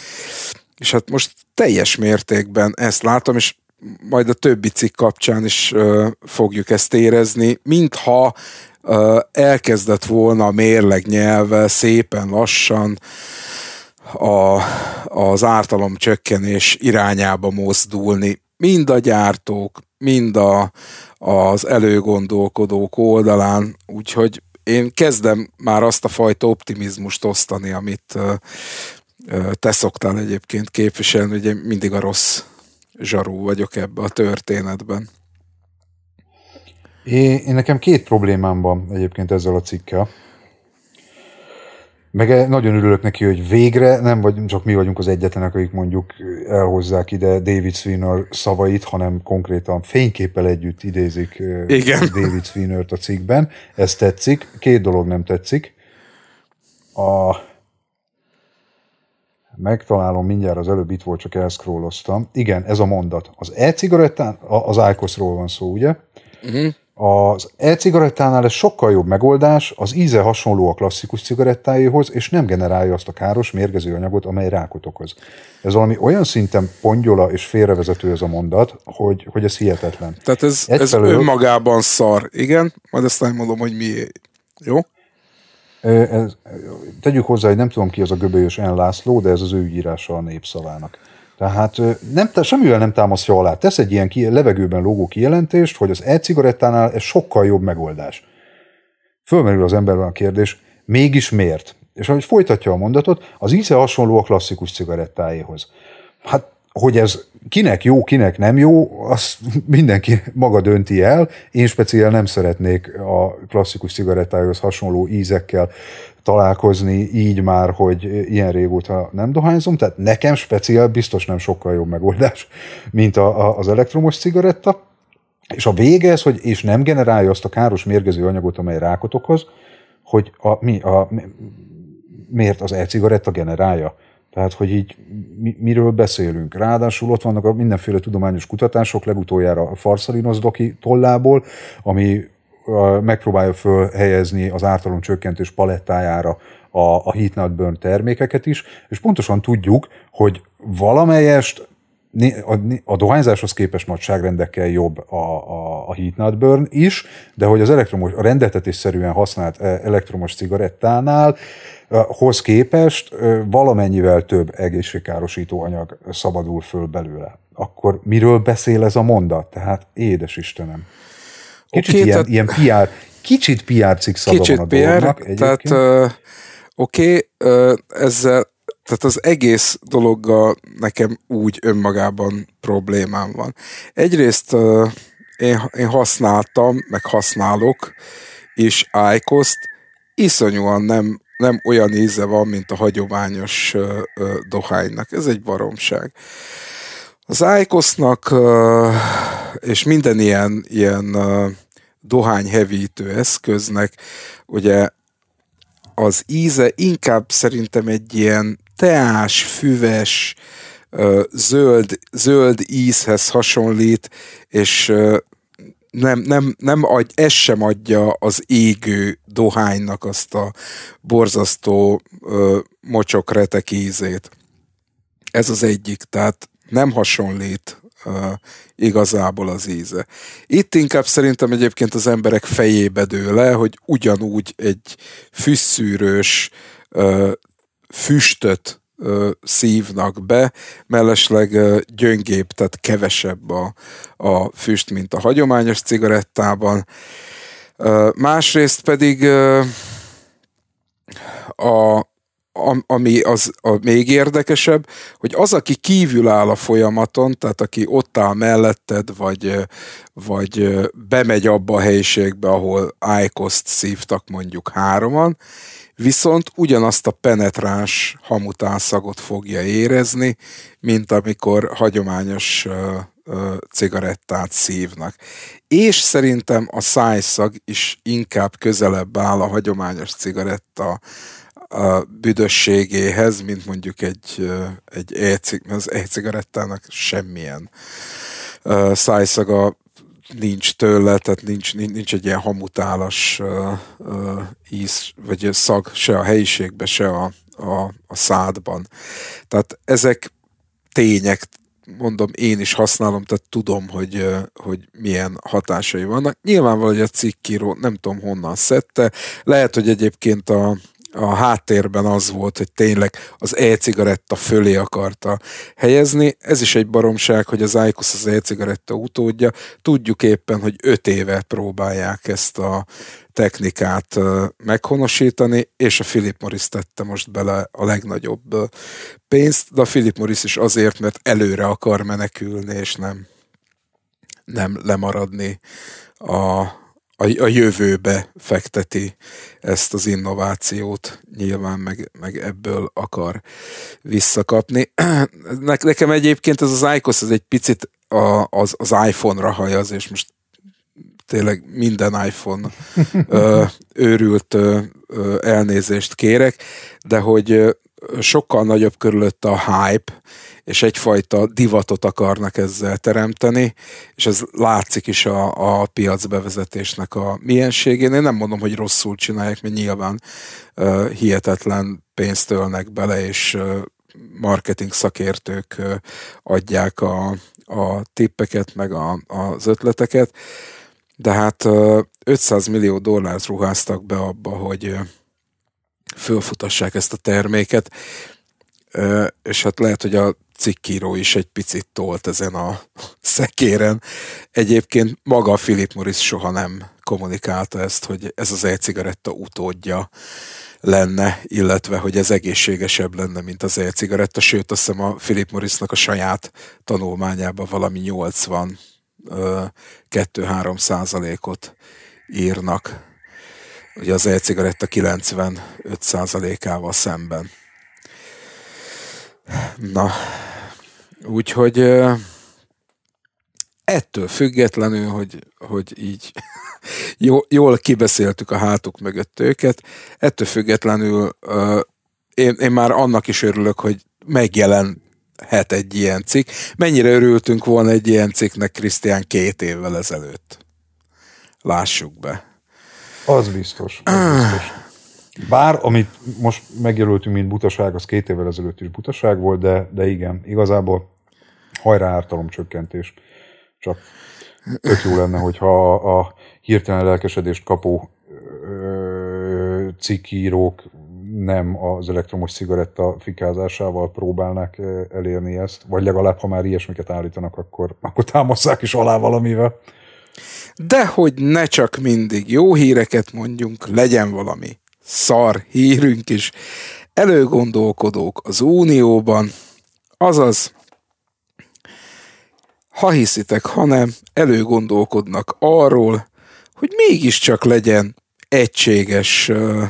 És hát most teljes mértékben ezt látom, és majd a többi cikk kapcsán is ö, fogjuk ezt érezni, mintha ö, elkezdett volna a mérleg nyelve szépen lassan a, az ártalom csökkenés irányába mozdulni. Mind a gyártók, mind a, az előgondolkodók oldalán, úgyhogy én kezdem már azt a fajta optimizmust osztani, amit te szoktál egyébként képviselni, én mindig a rossz zsarú vagyok ebbe a történetben. Én, én nekem két problémám van egyébként ezzel a cikkel. Meg e, nagyon örülök neki, hogy végre nem vagy, csak mi vagyunk az egyetlenek, akik mondjuk elhozzák ide David Swinner szavait, hanem konkrétan fényképpel együtt idézik Igen. David Swinert a cikkben. Ez tetszik. Két dolog nem tetszik. A... Megtalálom mindjárt, az előbb itt volt, csak elszkróloztam. Igen, ez a mondat. Az e-cigarettán, az ájkoszról van szó, ugye? Uh-huh. Az e-cigarettánál ez sokkal jobb megoldás, az íze hasonló a klasszikus cigarettáéhoz, és nem generálja azt a káros, mérgező anyagot, amely rákot okoz. Ez valami olyan szinten pongyola és félrevezető ez a mondat, hogy, hogy ez hihetetlen. Tehát ez, Egyfelől, ez önmagában szar, igen? Majd ezt nem mondom, hogy mi. Jó? Ez, tegyük hozzá, hogy nem tudom ki az a göbölyös N. László, de ez az ő írása a népszavának. Tehát nem, semmivel nem támasztja alá. Tesz egy ilyen ki, levegőben lógó kijelentést, hogy az e-cigarettánál ez sokkal jobb megoldás. Fölmerül az emberben a kérdés, mégis miért? És ahogy folytatja a mondatot, az íze hasonló a klasszikus cigarettáéhoz. Hát hogy ez kinek jó, kinek nem jó, az mindenki maga dönti el. Én speciál nem szeretnék a klasszikus cigarettához hasonló ízekkel találkozni így már, hogy ilyen régóta nem dohányzom, tehát nekem speciál biztos nem sokkal jobb megoldás, mint a, a, az elektromos cigaretta. És a vége ez, hogy és nem generálja azt a káros mérgező anyagot, amely rákot okoz, hogy a, mi, a, miért az e-cigaretta generálja. Tehát, hogy így mi, miről beszélünk. Ráadásul ott vannak a mindenféle tudományos kutatások, legutoljára a Farsalinos doki tollából, ami megpróbálja fölhelyezni az csökkentés palettájára a, a Heat Not Burn termékeket is, és pontosan tudjuk, hogy valamelyest a, a dohányzáshoz képest nagyságrendekkel jobb a, a, a heat not burn is, de hogy az elektromos, a rendeltetésszerűen használt e, elektromos cigarettánál hoz képest valamennyivel több egészségkárosító anyag szabadul föl belőle. Akkor miről beszél ez a mondat? Tehát édes Istenem. Kicsit okay, ilyen, tehát... ilyen PR, kicsit PR cikk Kicsit van a PR, tehát uh, oké, okay, uh, ezzel tehát az egész dologgal nekem úgy önmagában problémám van. Egyrészt uh, én, én használtam, meg használok is iCost, iszonyúan nem nem olyan íze van, mint a hagyományos dohánynak. Ez egy baromság. Az ájkosznak és minden ilyen, ilyen dohányhevítő eszköznek ugye az íze inkább szerintem egy ilyen teás, füves, zöld, zöld ízhez hasonlít, és nem, nem, nem adj, ez sem adja az égő dohánynak azt a borzasztó ö, mocsok retek ízét. Ez az egyik, tehát nem hasonlít Uh, igazából az íze. Itt inkább szerintem egyébként az emberek fejébe dől le, hogy ugyanúgy egy fűszűrős uh, füstöt szívnak be, mellesleg gyöngébb, tehát kevesebb a, a füst, mint a hagyományos cigarettában. másrészt pedig a, ami az a még érdekesebb, hogy az, aki kívül áll a folyamaton, tehát aki ott áll melletted, vagy, vagy bemegy abba a helyiségbe, ahol ájkoszt szívtak mondjuk hároman, viszont ugyanazt a penetráns hamutánszagot fogja érezni, mint amikor hagyományos cigarettát szívnak. És szerintem a szájszag is inkább közelebb áll a hagyományos cigaretta a büdösségéhez, mint mondjuk egy, egy e-cig, e-cigarettának semmilyen szájszaga nincs tőle, tehát nincs, nincs egy ilyen hamutálas uh, uh, íz, vagy szag se a helyiségbe, se a, a, a szádban. Tehát ezek tények, mondom, én is használom, tehát tudom, hogy, hogy milyen hatásai vannak. Nyilvánvaló, hogy a cikkíró nem tudom honnan szedte, lehet, hogy egyébként a, a háttérben az volt, hogy tényleg az e-cigaretta fölé akarta helyezni. Ez is egy baromság, hogy az IQOS az e-cigaretta utódja. Tudjuk éppen, hogy öt éve próbálják ezt a technikát meghonosítani, és a Philip Morris tette most bele a legnagyobb pénzt, de a Philip Morris is azért, mert előre akar menekülni, és nem, nem lemaradni a a, a jövőbe fekteti ezt az innovációt, nyilván meg, meg ebből akar visszakapni. Ne, nekem egyébként ez az iCos, ez egy picit a, az, az iPhone-ra hajaz, és most tényleg minden iPhone ö, őrült ö, ö, elnézést kérek, de hogy sokkal nagyobb körülött a hype, és egyfajta divatot akarnak ezzel teremteni, és ez látszik is a, a piacbevezetésnek a mienségén. Én nem mondom, hogy rosszul csinálják, mert nyilván uh, hihetetlen pénzt ölnek bele, és uh, marketing szakértők uh, adják a, a tippeket, meg a, az ötleteket, de hát uh, 500 millió dollárt ruháztak be abba, hogy uh, fölfutassák ezt a terméket, és hát lehet, hogy a cikkíró is egy picit tolt ezen a szekéren. Egyébként maga a Philip Morris soha nem kommunikálta ezt, hogy ez az e-cigaretta utódja lenne, illetve hogy ez egészségesebb lenne, mint az e-cigaretta. Sőt, azt hiszem a Philip Morrisnak a saját tanulmányában valami 80 2-3 százalékot írnak ugye az e-cigaretta 95%-ával szemben. Na, úgyhogy ettől függetlenül, hogy, hogy így jól kibeszéltük a hátuk mögött őket, ettől függetlenül én, én már annak is örülök, hogy megjelenhet egy ilyen cikk. Mennyire örültünk volna egy ilyen cikknek Krisztián két évvel ezelőtt? Lássuk be. Az biztos. Az biztos. Bár, amit most megjelöltünk, mint butaság, az két évvel ezelőtt is butaság volt, de, de igen, igazából hajrá ártalomcsökkentés. Csak tök jó lenne, hogyha a, a hirtelen lelkesedést kapó ö, cikkírók nem az elektromos cigaretta fikázásával próbálnák elérni ezt, vagy legalább, ha már ilyesmiket állítanak, akkor, akkor támaszák is alá valamivel de hogy ne csak mindig jó híreket mondjunk, legyen valami szar hírünk is. Előgondolkodók az Unióban, azaz, ha hiszitek, ha nem, előgondolkodnak arról, hogy mégiscsak legyen egységes ö,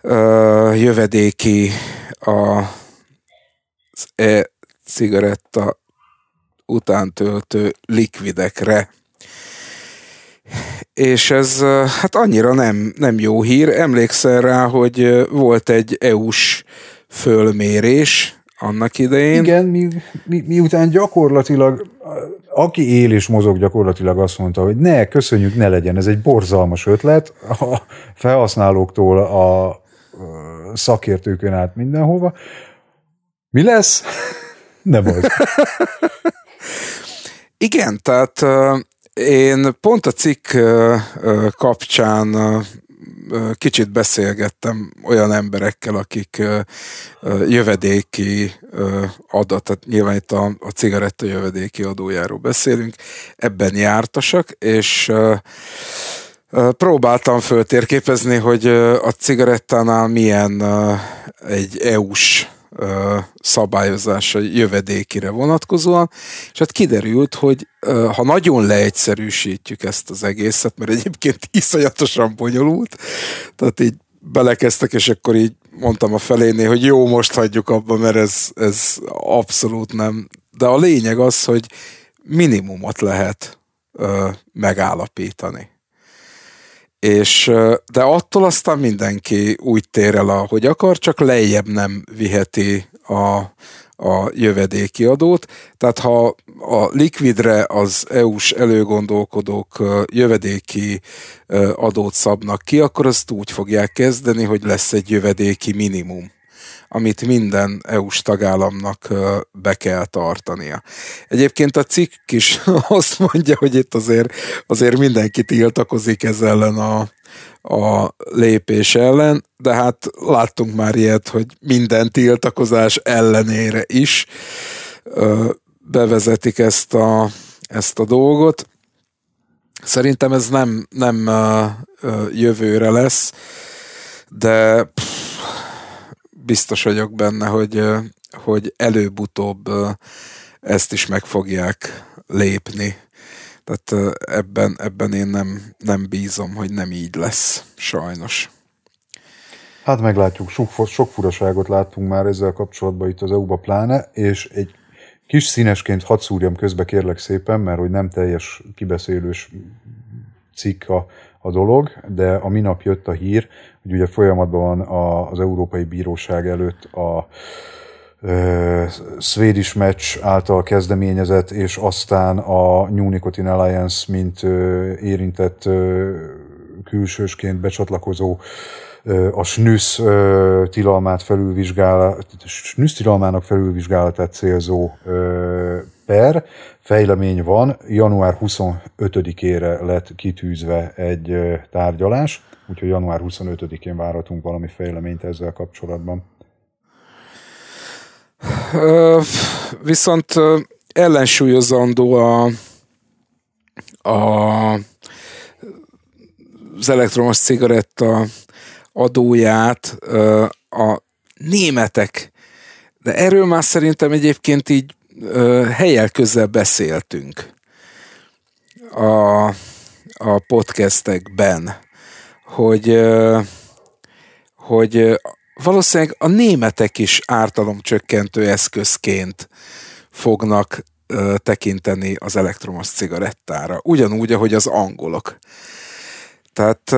ö, jövedéki a e-cigaretta utántöltő likvidekre és ez hát annyira nem, nem jó hír. Emlékszel rá, hogy volt egy EU-s fölmérés annak idején. Igen, mi, mi, miután gyakorlatilag aki él és mozog gyakorlatilag azt mondta, hogy ne, köszönjük, ne legyen, ez egy borzalmas ötlet, a felhasználóktól a szakértőkön át mindenhova. Mi lesz? Nem volt Igen, tehát én pont a cikk kapcsán kicsit beszélgettem olyan emberekkel, akik jövedéki adat, tehát nyilván itt a, a cigaretta jövedéki adójáról beszélünk, ebben jártasak, és próbáltam föltérképezni, hogy a cigarettánál milyen egy EU-s szabályozása jövedékére vonatkozóan, és hát kiderült, hogy ha nagyon leegyszerűsítjük ezt az egészet, mert egyébként iszonyatosan bonyolult, tehát így belekezdtek, és akkor így mondtam a felénél, hogy jó, most hagyjuk abba, mert ez, ez abszolút nem. De a lényeg az, hogy minimumot lehet ö, megállapítani és, de attól aztán mindenki úgy tér el, ahogy akar, csak lejjebb nem viheti a, a jövedéki adót. Tehát ha a likvidre az EU-s előgondolkodók jövedéki adót szabnak ki, akkor azt úgy fogják kezdeni, hogy lesz egy jövedéki minimum amit minden EU-s tagállamnak be kell tartania. Egyébként a cikk is azt mondja, hogy itt azért, azért mindenki tiltakozik ez ellen a, a lépés ellen, de hát láttunk már ilyet, hogy minden tiltakozás ellenére is bevezetik ezt a, ezt a dolgot. Szerintem ez nem, nem jövőre lesz, de pff, biztos vagyok benne, hogy, hogy előbb-utóbb ezt is meg fogják lépni. Tehát ebben, ebben én nem, nem bízom, hogy nem így lesz, sajnos. Hát meglátjuk, sok, sok furaságot láttunk már ezzel kapcsolatban itt az EU-ba pláne, és egy kis színesként hadd szúrjam közbe kérlek szépen, mert hogy nem teljes kibeszélős cikk a, a dolog, de a minap jött a hír, hogy ugye folyamatban van az Európai Bíróság előtt a Swedish Match által kezdeményezett, és aztán a New Nicotine Alliance, mint érintett külsősként becsatlakozó a SNÜSZ tilalmát felülvizsgálat, SNÜSZ tilalmának felülvizsgálatát célzó per, fejlemény van, január 25-ére lett kitűzve egy tárgyalás úgyhogy január 25-én váratunk valami fejleményt ezzel kapcsolatban. Viszont ellensúlyozandó a, a az elektromos cigaretta adóját a németek, de erről már szerintem egyébként így helyel közel beszéltünk a, a podcastekben hogy, hogy valószínűleg a németek is ártalomcsökkentő eszközként fognak tekinteni az elektromos cigarettára. Ugyanúgy, ahogy az angolok. Tehát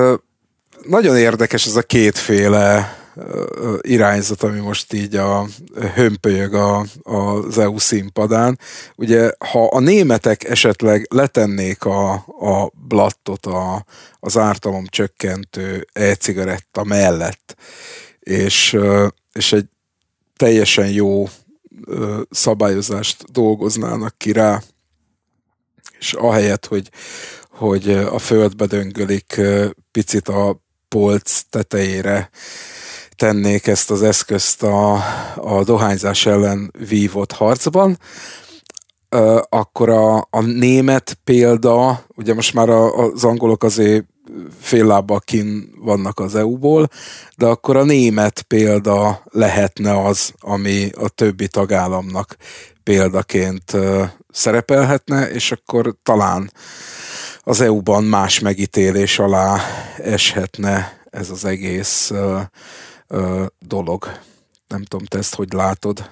nagyon érdekes ez a kétféle irányzat, ami most így a hömpölyög a, az EU színpadán. Ugye, ha a németek esetleg letennék a, a blattot a, az ártalom csökkentő e-cigaretta mellett, és, és egy teljesen jó szabályozást dolgoznának ki rá, és ahelyett, hogy, hogy a földbe döngölik picit a polc tetejére tennék ezt az eszközt a, a dohányzás ellen vívott harcban, akkor a, a német példa, ugye most már a, az angolok azért fél lábbal kin vannak az EU-ból, de akkor a német példa lehetne az, ami a többi tagállamnak példaként szerepelhetne, és akkor talán az EU-ban más megítélés alá eshetne ez az egész ö, dolog. Nem tudom, te ezt hogy látod?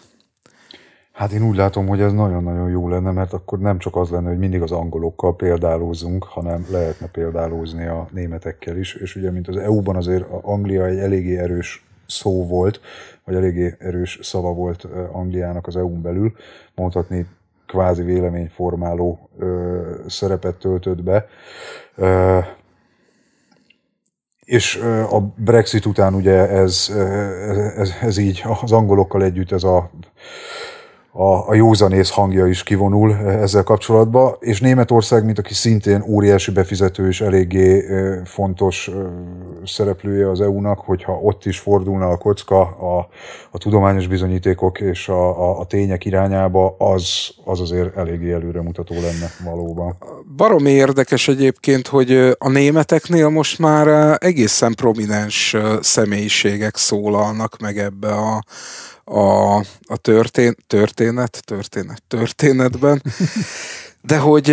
Hát én úgy látom, hogy ez nagyon-nagyon jó lenne, mert akkor nem csak az lenne, hogy mindig az angolokkal példálózunk, hanem lehetne példálózni a németekkel is, és ugye, mint az EU-ban azért Anglia egy eléggé erős szó volt, vagy eléggé erős szava volt Angliának az EU-n belül, mondhatni kvázi véleményformáló ö, szerepet töltött be. Ö, és a Brexit után ugye ez, ez, ez így az angolokkal együtt ez a a, a józanész hangja is kivonul e, ezzel kapcsolatban, és Németország, mint aki szintén óriási befizető és eléggé e, fontos e, szereplője az EU-nak, hogyha ott is fordulna a kocka a, a tudományos bizonyítékok és a, a, a tények irányába, az, az azért eléggé előremutató lenne valóban. Baromi érdekes egyébként, hogy a németeknél most már egészen prominens személyiségek szólalnak meg ebbe a a, a történ, történet, történet, történetben, de hogy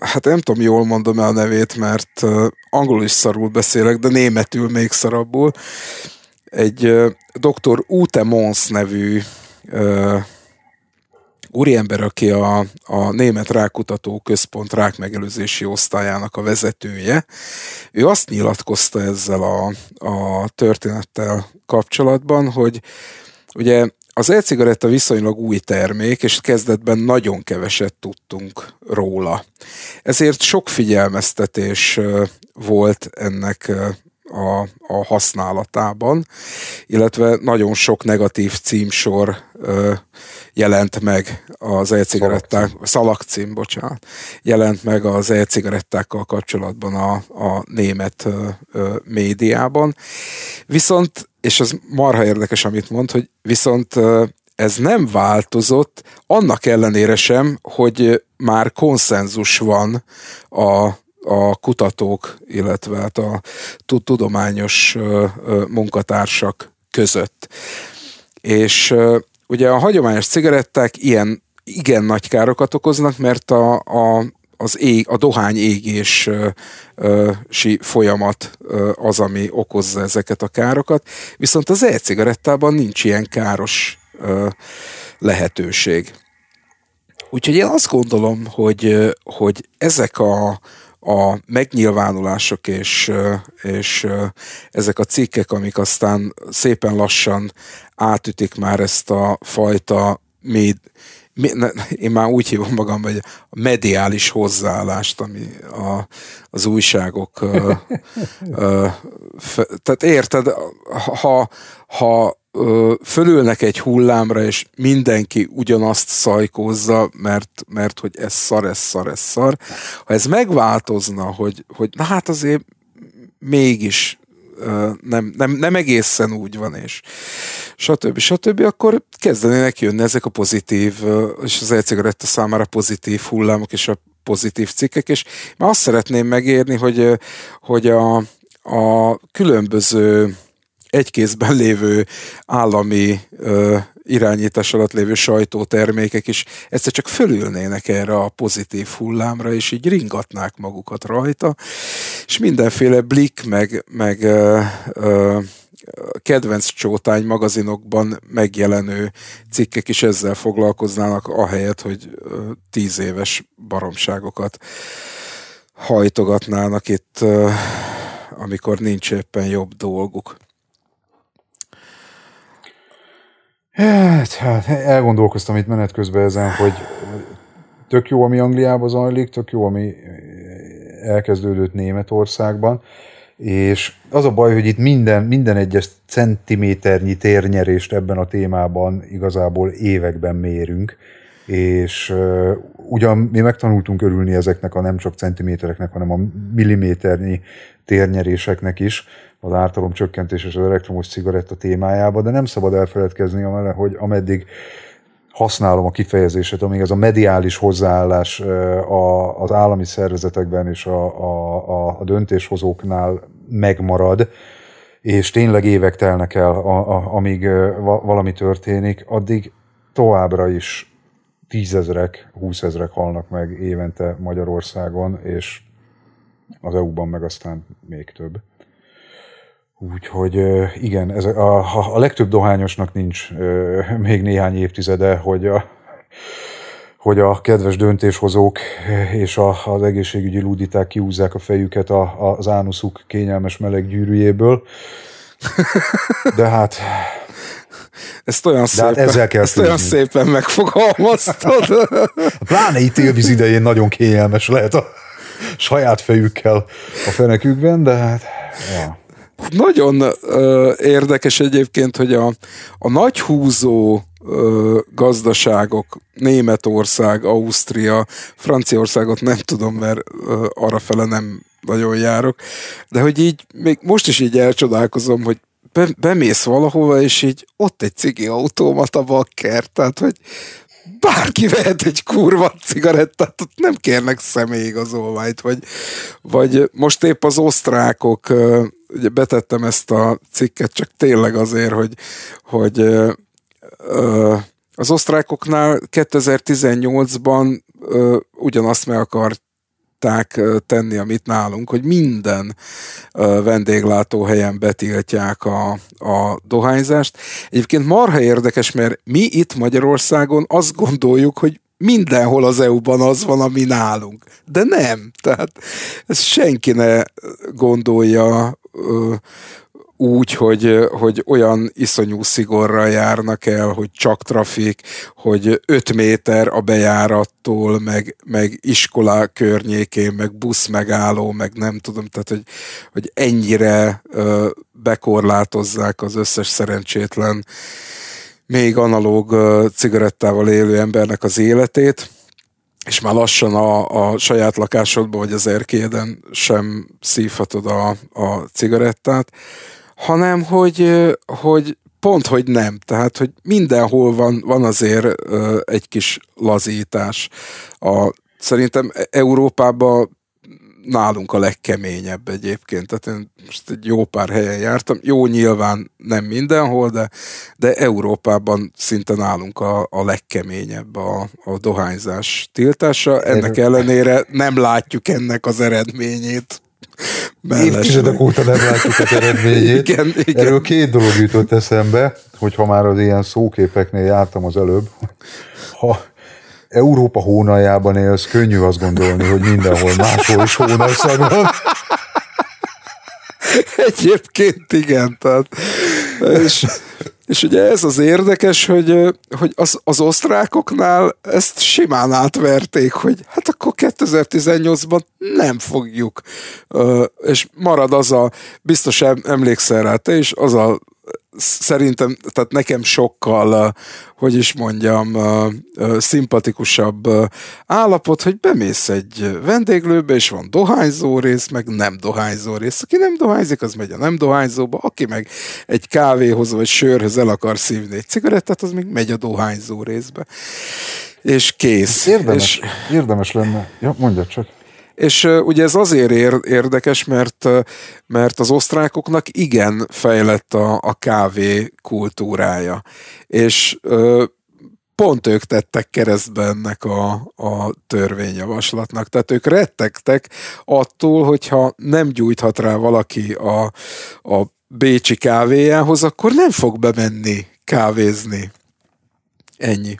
hát nem tudom, jól mondom el a nevét, mert angolul is szarul beszélek, de németül még szarabbul. Egy dr. Ute Mons nevű úriember, aki a, a Német Rákutató Központ rákmegelőzési osztályának a vezetője, ő azt nyilatkozta ezzel a, a történettel kapcsolatban, hogy ugye az e-cigaretta viszonylag új termék, és kezdetben nagyon keveset tudtunk róla. Ezért sok figyelmeztetés volt ennek a, a használatában, illetve nagyon sok negatív címsor ö, jelent meg az e-cigaretták, szalakcím, bocsánat, jelent meg az e-cigarettákkal kapcsolatban a, a német ö, ö, médiában. Viszont, és ez marha érdekes, amit mond, hogy viszont ö, ez nem változott, annak ellenére sem, hogy már konszenzus van a a kutatók, illetve hát a tudományos munkatársak között. És ugye a hagyományos cigaretták ilyen igen nagy károkat okoznak, mert a, a, az ég, a dohány égési folyamat az, ami okozza ezeket a károkat. Viszont az e-cigarettában nincs ilyen káros lehetőség. Úgyhogy én azt gondolom, hogy, hogy ezek a, a megnyilvánulások és, és ezek a cikkek, amik aztán szépen lassan átütik már ezt a fajta méd, én már úgy hívom magam, hogy a mediális hozzáállást, ami a, az újságok. ö, ö, fe, tehát érted, ha, ha ö, fölülnek egy hullámra, és mindenki ugyanazt szajkózza, mert, mert hogy ez szar, ez szar, ez szar. Ha ez megváltozna, hogy, hogy na hát azért mégis ö, nem, nem, nem egészen úgy van, és stb. stb., akkor kezdenének jönni ezek a pozitív, és az elcigaretta számára pozitív hullámok, és a pozitív cikkek, és már azt szeretném megérni, hogy, hogy a, a különböző egy kézben lévő állami ö, irányítás alatt lévő sajtótermékek is egyszer csak fölülnének erre a pozitív hullámra, és így ringatnák magukat rajta, és mindenféle blik, meg, meg ö, ö, kedvenc csótány magazinokban megjelenő cikkek is ezzel foglalkoznának, ahelyett, hogy ö, tíz éves baromságokat hajtogatnának itt, ö, amikor nincs éppen jobb dolguk. Hát, hát elgondolkoztam itt menet közben ezen, hogy tök jó, ami angliában zajlik, tök jó, ami eh, elkezdődött Németországban, és az a baj, hogy itt minden, minden egyes centiméternyi térnyerést ebben a témában igazából években mérünk és ugyan mi megtanultunk örülni ezeknek a nem csak centimétereknek, hanem a milliméternyi térnyeréseknek is, az ártalomcsökkentés és az elektromos cigaretta témájába, de nem szabad elfeledkezni amellett, hogy ameddig használom a kifejezéset, amíg ez a mediális hozzáállás az állami szervezetekben és a, a, a döntéshozóknál megmarad, és tényleg évek telnek el, a, a, amíg valami történik, addig továbbra is tízezrek, húszezrek halnak meg évente Magyarországon, és az EU-ban meg aztán még több. Úgyhogy igen, ez a, a, a legtöbb dohányosnak nincs még néhány évtizede, hogy a, hogy a kedves döntéshozók és a, az egészségügyi luditák kiúzzák a fejüket a, a, az ánuszuk kényelmes meleg gyűrűjéből. De hát... Ezt olyan, hát szépen, hát ezzel kell ezt olyan szépen megfogalmaztad. Pláne itt élviz idején nagyon kényelmes lehet a saját fejükkel a fenekükben, de hát... Ja. Nagyon ö, érdekes egyébként, hogy a, a nagy húzó ö, gazdaságok, Németország, Ausztria, Franciaországot nem tudom, mert arra fele nem nagyon járok, de hogy így még most is így elcsodálkozom, hogy be, bemész valahova, és így ott egy cigi autómat a bakker, tehát hogy bárki vehet egy kurva cigarettát, ott nem kérnek személyigazolványt, vagy, vagy most épp az osztrákok, ugye betettem ezt a cikket, csak tényleg azért, hogy, hogy az osztrákoknál 2018-ban ugyanazt meg akart szokták tenni, amit nálunk, hogy minden vendéglátóhelyen betiltják a, a dohányzást. Egyébként marha érdekes, mert mi itt Magyarországon azt gondoljuk, hogy mindenhol az EU-ban az van, ami nálunk. De nem. Tehát ezt senki ne gondolja úgy, hogy, hogy olyan iszonyú szigorral járnak el, hogy csak trafik, hogy 5 méter a bejárattól, meg, meg iskola környékén, meg busz megálló, meg nem tudom, tehát hogy, hogy ennyire ö, bekorlátozzák az összes szerencsétlen még analóg ö, cigarettával élő embernek az életét és már lassan a, a saját lakásodban vagy az erkéden sem szívhatod a, a cigarettát, hanem hogy, hogy pont, hogy nem. Tehát, hogy mindenhol van, van azért egy kis lazítás. A, szerintem e-, Európában nálunk a legkeményebb egyébként. Tehát én most egy jó pár helyen jártam. Jó, nyilván nem mindenhol, de, de Európában szinte nálunk a, a legkeményebb a, a dohányzás tiltása. Ennek ellenére nem látjuk ennek az eredményét. Évtizedek óta nem látjuk az eredményét. igen, igen. Erről két dolog jutott eszembe, hogyha már az ilyen szóképeknél jártam az előbb. Ha Európa hónajában élsz, könnyű azt gondolni, hogy mindenhol máshol is hónalszag van. Egyébként igen, tehát. És, és ugye ez az érdekes, hogy, hogy az, az osztrákoknál ezt simán átverték, hogy hát akkor 2018-ban nem fogjuk. És marad az a, biztos emlékszel rá te is, az a szerintem, tehát nekem sokkal, hogy is mondjam, szimpatikusabb állapot, hogy bemész egy vendéglőbe, és van dohányzó rész, meg nem dohányzó rész. Aki nem dohányzik, az megy a nem dohányzóba, aki meg egy kávéhoz vagy sörhöz el akar szívni egy cigarettát, az még megy a dohányzó részbe. És kész. Érdemes, és... érdemes lenne. Ja, mondja csak és ugye ez azért ér, érdekes, mert, mert az osztrákoknak igen fejlett a, a kávé kultúrája, és pont ők tettek keresztbe ennek a, a törvényjavaslatnak. Tehát ők rettegtek attól, hogyha nem gyújthat rá valaki a, a bécsi kávéjához, akkor nem fog bemenni kávézni. Ennyi.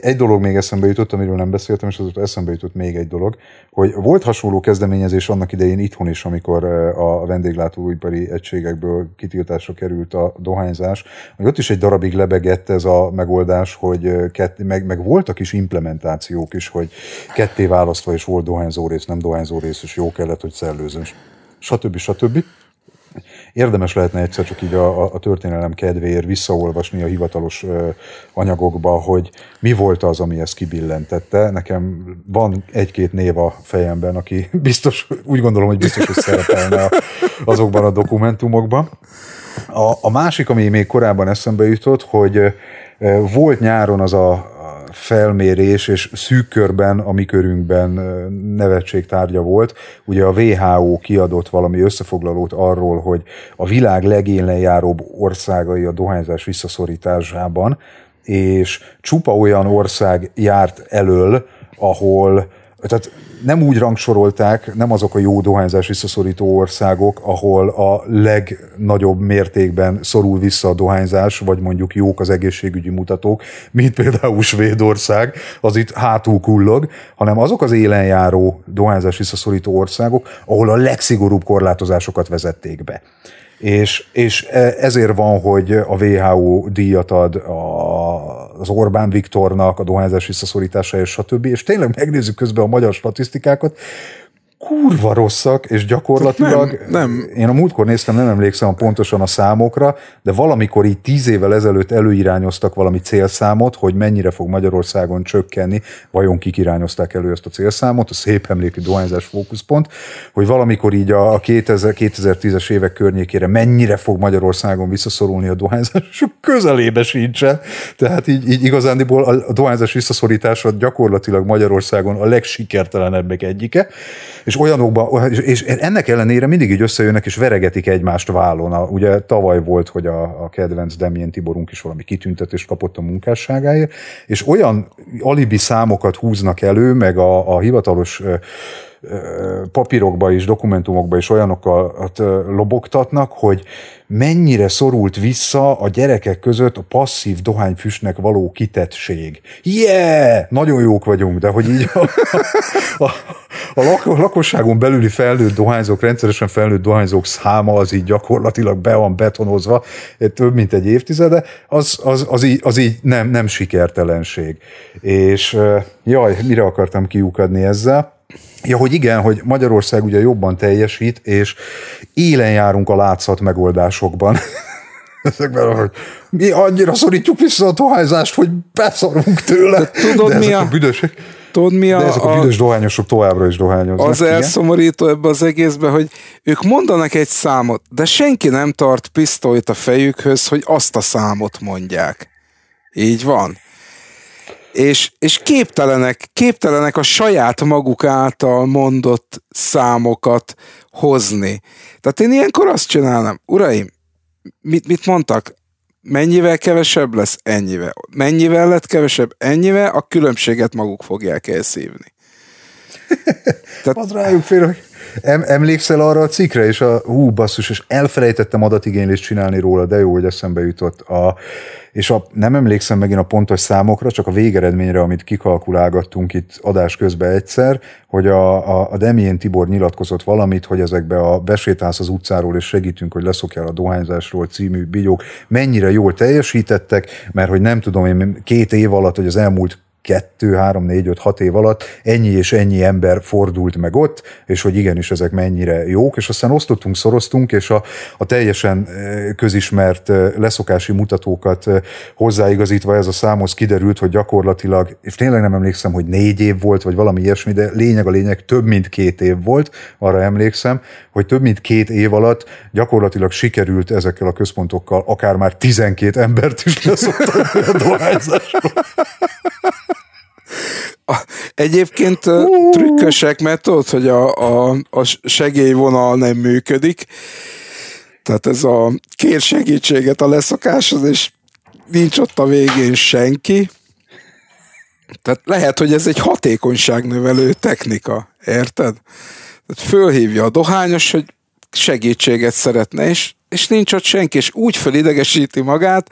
Egy dolog még eszembe jutott, amiről nem beszéltem, és azóta eszembe jutott még egy dolog, hogy volt hasonló kezdeményezés annak idején itthon is, amikor a vendéglátóipari egységekből kitiltásra került a dohányzás, hogy ott is egy darabig lebegett ez a megoldás, hogy kett, meg, meg voltak is implementációk is, hogy ketté választva, és volt dohányzó rész, nem dohányzó rész, és jó kellett, hogy szellőzős, stb. stb. stb. Érdemes lehetne egyszer csak így a, a történelem kedvéért visszaolvasni a hivatalos ö, anyagokba, hogy mi volt az, ami ezt kibillentette. Nekem van egy-két név a fejemben, aki biztos, úgy gondolom, hogy biztos, hogy szerepelne a, azokban a dokumentumokban. A, a másik, ami még korábban eszembe jutott, hogy volt nyáron az a felmérés, és szűk körben, a mi körünkben nevetség tárgya volt. Ugye a WHO kiadott valami összefoglalót arról, hogy a világ legélenjáróbb országai a dohányzás visszaszorításában, és csupa olyan ország járt elől, ahol tehát nem úgy rangsorolták, nem azok a jó dohányzás visszaszorító országok, ahol a legnagyobb mértékben szorul vissza a dohányzás, vagy mondjuk jók az egészségügyi mutatók, mint például Svédország, az itt hátul kullog, hanem azok az élenjáró dohányzás visszaszorító országok, ahol a legszigorúbb korlátozásokat vezették be. És, és e, ezért van, hogy a WHO díjat ad a, az Orbán Viktornak, a dohányzás és stb. És tényleg megnézzük közben a magyar statisztikákat, kurva rosszak, és gyakorlatilag nem, nem. én a múltkor néztem, nem emlékszem pontosan a számokra, de valamikor így tíz évvel ezelőtt előirányoztak valami célszámot, hogy mennyire fog Magyarországon csökkenni, vajon kik irányozták elő ezt a célszámot, a szép emlékű dohányzás fókuszpont, hogy valamikor így a 2010-es évek környékére mennyire fog Magyarországon visszaszorulni a dohányzás, és közelébe sincse. Tehát így, így igazándiból a dohányzás visszaszorítása gyakorlatilag Magyarországon a legsikertelenebbek egyike és olyanokban, és ennek ellenére mindig így összejönnek, és veregetik egymást vállon. A, ugye tavaly volt, hogy a, a kedvenc Demjén Tiborunk is valami kitüntetést kapott a munkásságáért, és olyan alibi számokat húznak elő, meg a, a hivatalos papírokba és dokumentumokba is olyanokat hát, lobogtatnak, hogy mennyire szorult vissza a gyerekek között a passzív dohányfüstnek való kitettség. Yeah! Nagyon jók vagyunk, de hogy így a, a, a lakosságon belüli felnőtt dohányzók, rendszeresen felnőtt dohányzók száma az így gyakorlatilag be van betonozva, eh, több mint egy évtizede, az, az, az így, az így nem, nem sikertelenség. És jaj, mire akartam kiukadni ezzel? Ja, hogy igen, hogy Magyarország ugye jobban teljesít, és élen járunk a látszat megoldásokban. Ezekben, hogy mi annyira szorítjuk vissza a tohányzást, hogy beszarunk tőle. De tudod, de ezek mi a... a büdösek. Tudod, mi a, De ezek a, a büdös dohányosok továbbra is dohányoznak. Az elszomorító ebbe az egészbe, hogy ők mondanak egy számot, de senki nem tart pisztolyt a fejükhöz, hogy azt a számot mondják. Így van és, és képtelenek, képtelenek a saját maguk által mondott számokat hozni. Tehát én ilyenkor azt csinálnám, uraim, mit, mit mondtak? Mennyivel kevesebb lesz? Ennyivel. Mennyivel lett kevesebb? Ennyivel. A különbséget maguk fogják elszívni. Tehát, az rájuk fél, hogy em, emlékszel arra a cikkre, és a hú, basszus, és elfelejtettem adatigénylést csinálni róla, de jó, hogy eszembe jutott. A, és a, nem emlékszem megint a pontos számokra, csak a végeredményre, amit kikalkulálgattunk itt adás közben egyszer, hogy a, a, a Demién Tibor nyilatkozott valamit, hogy ezekbe a besétálsz az utcáról, és segítünk, hogy leszokjál a dohányzásról című bigyók mennyire jól teljesítettek, mert hogy nem tudom én két év alatt, hogy az elmúlt Kettő-három négy, öt, hat év alatt ennyi és ennyi ember fordult meg ott, és hogy igenis ezek mennyire jók, és aztán osztottunk, szoroztunk, és a, a teljesen eh, közismert eh, leszokási mutatókat eh, hozzáigazítva ez a számhoz kiderült, hogy gyakorlatilag, és tényleg nem emlékszem, hogy négy év volt, vagy valami ilyesmi, de lényeg a lényeg, több mint két év volt, arra emlékszem, hogy több mint két év alatt gyakorlatilag sikerült ezekkel a központokkal akár már 12 embert is leszoktatni a dohányzásról. Egyébként trükkösek, mert tudod, hogy a, a, a segélyvonal nem működik, tehát ez a kér segítséget a leszokáshoz, és nincs ott a végén senki. Tehát lehet, hogy ez egy hatékonyságnövelő technika, érted? Tehát fölhívja a dohányos, hogy segítséget szeretne, és, és nincs ott senki, és úgy fölidegesíti magát,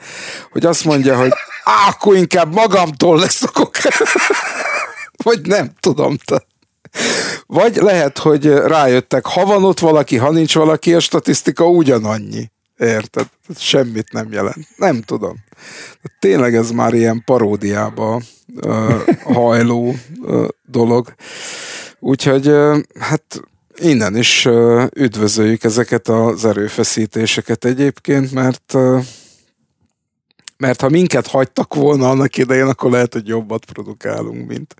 hogy azt mondja, hogy á, akkor inkább magamtól leszokok. Vagy nem tudom. Te. Vagy lehet, hogy rájöttek, ha van ott valaki, ha nincs valaki, a statisztika ugyanannyi. Érted? Semmit nem jelent. Nem tudom. Tényleg ez már ilyen paródiába uh, hajló uh, dolog. Úgyhogy uh, hát innen is üdvözöljük ezeket az erőfeszítéseket egyébként, mert mert ha minket hagytak volna annak idején, akkor lehet, hogy jobbat produkálunk, mint,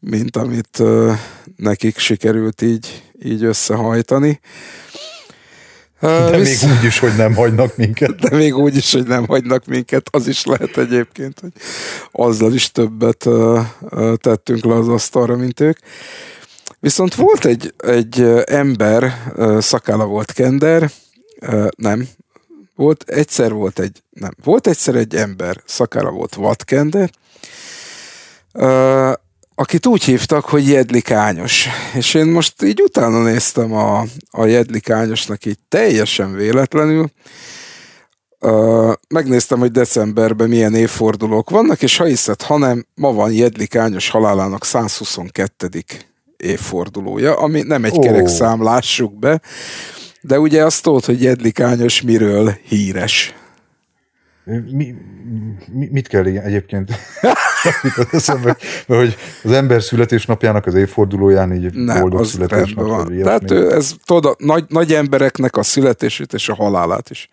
mint amit uh, nekik sikerült így, így összehajtani. Uh, de visz... még úgy is, hogy nem hagynak minket. De még úgy is, hogy nem hagynak minket. Az is lehet egyébként, hogy azzal is többet uh, tettünk le az asztalra, mint ők. Viszont volt egy, egy ember, szakála volt Kender, nem, volt egyszer volt egy, nem, volt egyszer egy ember, szakára volt vatkende, uh, akit úgy hívtak, hogy Jedlikányos. És én most így utána néztem a, a Jedlikányosnak így teljesen véletlenül, Uh, megnéztem, hogy decemberben milyen évfordulók vannak, és ha hiszed, ha nem, ma van Jedlik Ányos halálának 122. évfordulója, ami nem egy oh. szám lássuk be, de ugye azt tudod, hogy Jedlik Ányos miről híres. Mi, mi, mit kell ilyen egyébként? eszembe, mert hogy az ember születésnapjának az évfordulóján így ne, boldog az születésnapja. Van. Tehát ő, ez, tudod, nagy, nagy embereknek a születését és a halálát is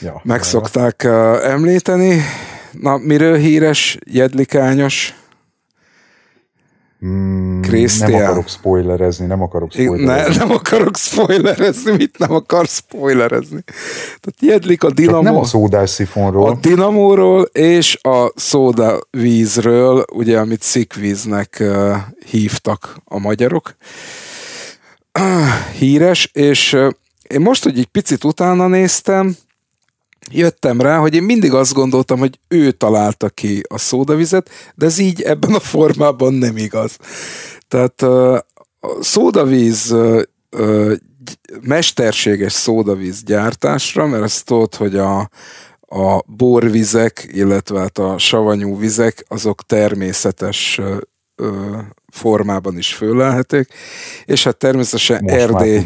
ja, megszokták uh, említeni. Na, miről híres Jedlik Ányos? Mm, Krisztián. Nem akarok spoilerezni, nem akarok spoilerezni. Ne, nem akarok spoilerezni, mit nem akar spoilerezni. Tehát jedlik a dinamó. Csak nem a szódás szifonról. A dinamóról és a szódavízről, ugye, amit szikvíznek uh, hívtak a magyarok. Uh, híres, és uh, én most, hogy egy picit utána néztem, jöttem rá, hogy én mindig azt gondoltam, hogy ő találta ki a szódavizet, de ez így ebben a formában nem igaz. Tehát a szódavíz mesterséges szódavíz gyártásra, mert ezt tudod, hogy a, a borvizek, illetve hát a savanyú vizek, azok természetes ö, formában is fölelhetik, és hát természetesen Most Erdély,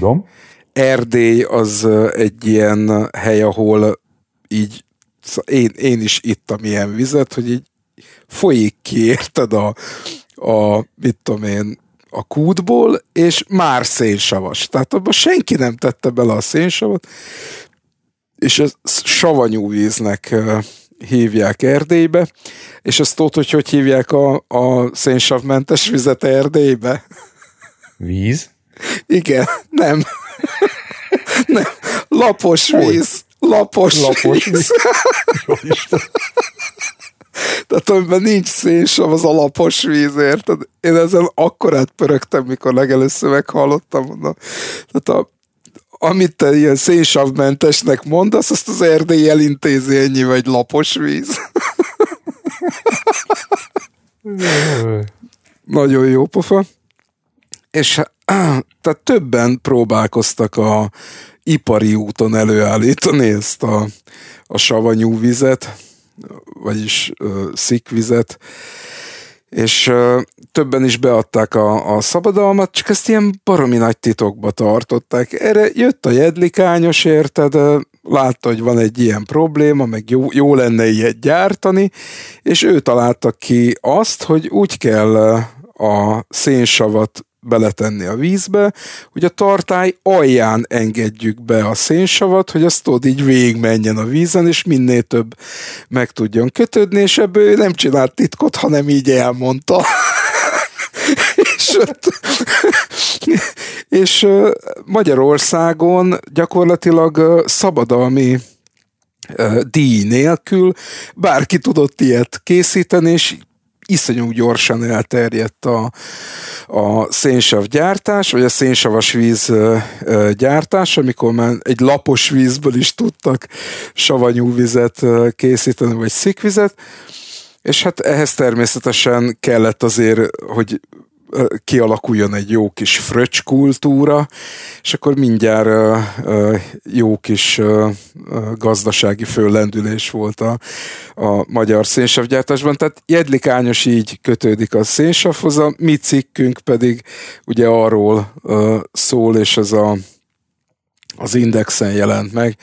Erdély az egy ilyen hely, ahol így én, én is ittam ilyen vizet, hogy így folyik ki, érted, a, a mit tudom én, a kútból, és már szénsavas. Tehát abban senki nem tette bele a szénsavat, és ez savanyú víznek hívják Erdélybe, és azt tudod, hogy hogy hívják a, a szénsavmentes vizet Erdélybe? Víz? Igen, nem. nem. Lapos Foly. víz. Lapos. Lapos. Víz. Jó Tehát amiben nincs szénsav, az a lapos víz, érted? Én ezen akkor pörögtem, mikor legelőször meghallottam, mondom. Tehát a, amit te ilyen szénsavmentesnek mondasz, azt az erdély elintézi ennyi, vagy lapos víz. Nagyon jó pofa. És tehát többen próbálkoztak a ipari úton előállítani ezt a, a savanyú vizet, vagyis uh, szikvizet, és uh, többen is beadták a, a szabadalmat, csak ezt ilyen baromi nagy titokba tartották. Erre jött a jedlikányos, érted, látta, hogy van egy ilyen probléma, meg jó, jó lenne ilyet gyártani, és ő találta ki azt, hogy úgy kell a szénsavat beletenni a vízbe, hogy a tartály alján engedjük be a szénsavat, hogy azt tudod így végigmenjen a vízen, és minél több meg tudjon kötődni, és ebből ő nem csinált titkot, hanem így elmondta. és, és Magyarországon gyakorlatilag szabadalmi díj nélkül bárki tudott ilyet készíteni, és iszonyú gyorsan elterjedt a, a szénsav gyártás, vagy a szénsavas víz gyártás, amikor már egy lapos vízből is tudtak savanyú vizet készíteni, vagy szikvizet, és hát ehhez természetesen kellett azért, hogy kialakuljon egy jó kis fröccs kultúra, és akkor mindjárt jó kis gazdasági föllendülés volt a, a magyar szénsavgyártásban. Tehát Jedlik Ányos így kötődik a szénsavhoz, a mi cikkünk pedig ugye arról szól, és ez a az indexen jelent meg,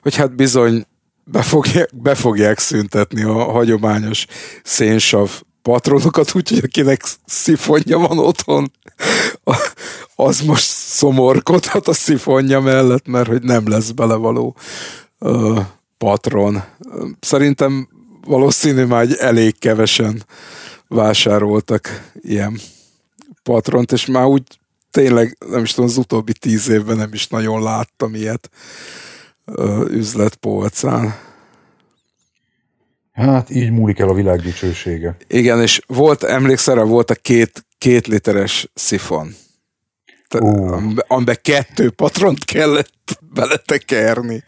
hogy hát bizony be fogják, be fogják szüntetni a hagyományos szénsav patronokat, úgyhogy akinek szifonja van otthon, az most szomorkodhat a szifonja mellett, mert hogy nem lesz belevaló patron. Szerintem valószínű már elég kevesen vásároltak ilyen patront, és már úgy tényleg, nem is tudom, az utóbbi tíz évben nem is nagyon láttam ilyet ö, üzletpolcán. Hát így múlik el a világ dicsősége. Igen, és volt, emlékszel volt a két, két literes szifon. Uh. Amiben kettő patront kellett beletekerni.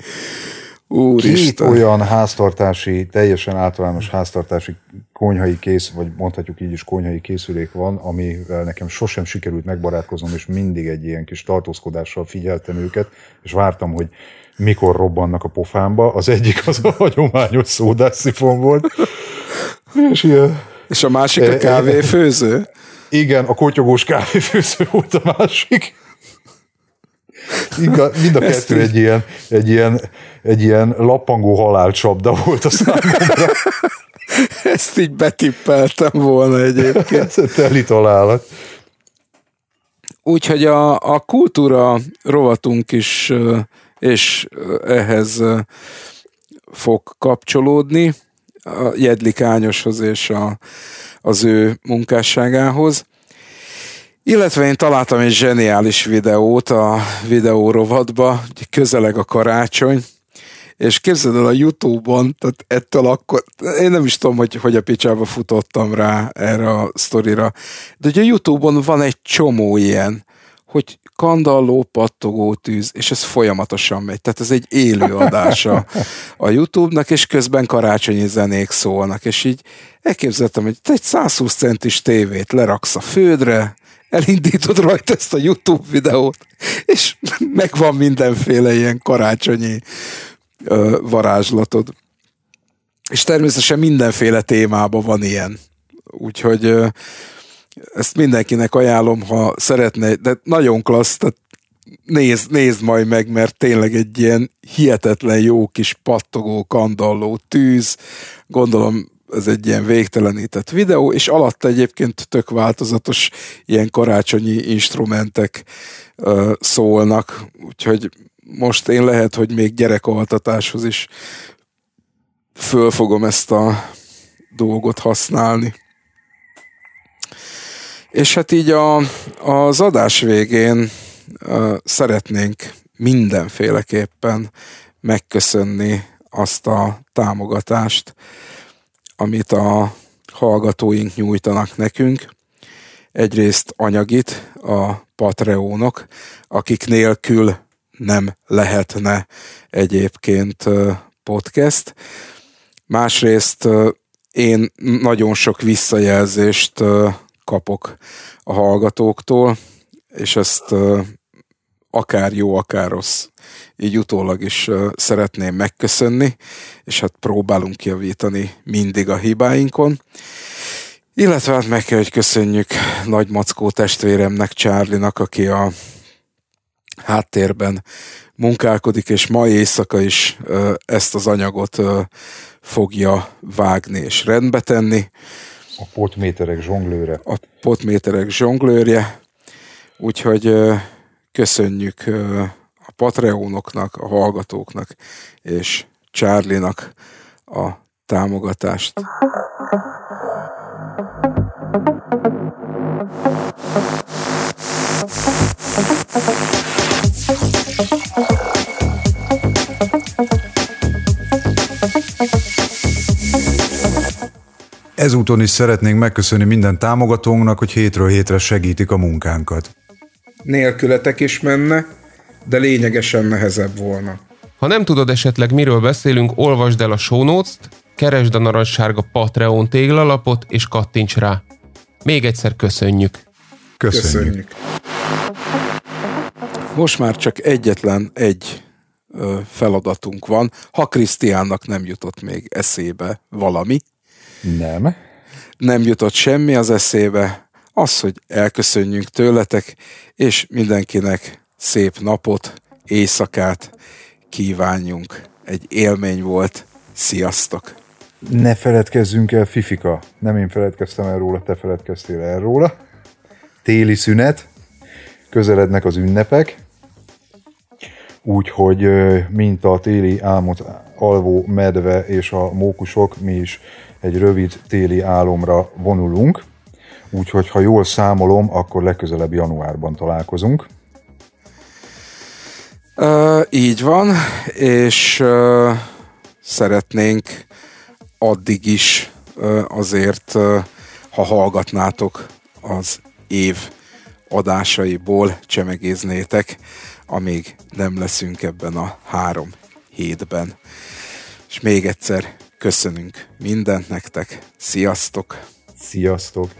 Úristen. Két olyan háztartási, teljesen általános háztartási konyhai kész, vagy mondhatjuk így is konyhai készülék van, amivel nekem sosem sikerült megbarátkoznom, és mindig egy ilyen kis tartózkodással figyeltem őket, és vártam, hogy mikor robbannak a pofámba. Az egyik az a hagyományos szódásszifon volt. És, ilyen, és a másik a e, e, kávéfőző? Igen, a kotyogós kávéfőző volt a másik. Igen, mind a kettő egy ilyen, egy, ilyen, egy ilyen lappangó halálcsapda volt a számomra. Ezt így betippeltem volna egyébként. Teli találat. Úgyhogy a, a kultúra rovatunk is és ehhez fog kapcsolódni a Jedlik Ányoshoz és a, az ő munkásságához. Illetve én találtam egy zseniális videót a videórovatba, közeleg a karácsony, és képzeld el a Youtube-on, tehát ettől akkor, én nem is tudom, hogy, hogy a picsába futottam rá erre a sztorira, de ugye a Youtube-on van egy csomó ilyen, hogy kandalló, pattogó tűz, és ez folyamatosan megy. Tehát ez egy élő adása a YouTube-nak, és közben karácsonyi zenék szólnak, és így elképzeltem, hogy te egy 120 centis tévét leraksz a földre, elindítod rajta ezt a YouTube videót, és megvan mindenféle ilyen karácsonyi ö, varázslatod. És természetesen mindenféle témában van ilyen. Úgyhogy ö, ezt mindenkinek ajánlom, ha szeretne, de nagyon klassz, tehát nézd, nézd majd meg, mert tényleg egy ilyen hihetetlen jó kis pattogó, kandalló tűz, gondolom ez egy ilyen végtelenített videó, és alatta egyébként tök változatos ilyen karácsonyi instrumentek ö, szólnak, úgyhogy most én lehet, hogy még gyerekoltatáshoz is föl fogom ezt a dolgot használni. És hát így a, az adás végén szeretnénk mindenféleképpen megköszönni azt a támogatást, amit a hallgatóink nyújtanak nekünk. Egyrészt anyagit a Patreonok, akik nélkül nem lehetne egyébként podcast. Másrészt én nagyon sok visszajelzést kapok a hallgatóktól, és ezt akár jó, akár rossz, így utólag is szeretném megköszönni, és hát próbálunk javítani mindig a hibáinkon. Illetve hát meg kell, hogy köszönjük nagy mackó testvéremnek, Csárlinak, aki a háttérben munkálkodik, és ma éjszaka is ezt az anyagot fogja vágni és rendbe tenni. A potméterek zsonglőre. A potméterek zsonglőrje. Úgyhogy köszönjük a Patreonoknak, a hallgatóknak és Csárlinak a támogatást. Thank you. Ezúton is szeretnénk megköszönni minden támogatónknak, hogy hétről hétre segítik a munkánkat. Nélkületek is menne, de lényegesen nehezebb volna. Ha nem tudod esetleg miről beszélünk, olvasd el a show notes keresd a narancssárga Patreon téglalapot és kattints rá. Még egyszer köszönjük. Köszönjük. köszönjük. Most már csak egyetlen egy feladatunk van, ha Krisztiánnak nem jutott még eszébe valami, nem. Nem jutott semmi az eszébe, az, hogy elköszönjünk tőletek, és mindenkinek szép napot, éjszakát kívánjunk. Egy élmény volt. Sziasztok! Ne feledkezzünk el, Fifika. Nem én feledkeztem el róla, te feledkeztél el róla. Téli szünet, közelednek az ünnepek, úgyhogy mint a téli álmot alvó medve és a mókusok, mi is egy rövid téli álomra vonulunk, úgyhogy ha jól számolom, akkor legközelebb januárban találkozunk. Uh, így van, és uh, szeretnénk addig is uh, azért, uh, ha hallgatnátok az év adásaiból, csemegéznétek, amíg nem leszünk ebben a három hétben. És még egyszer Köszönünk mindent nektek. Sziasztok! Sziasztok!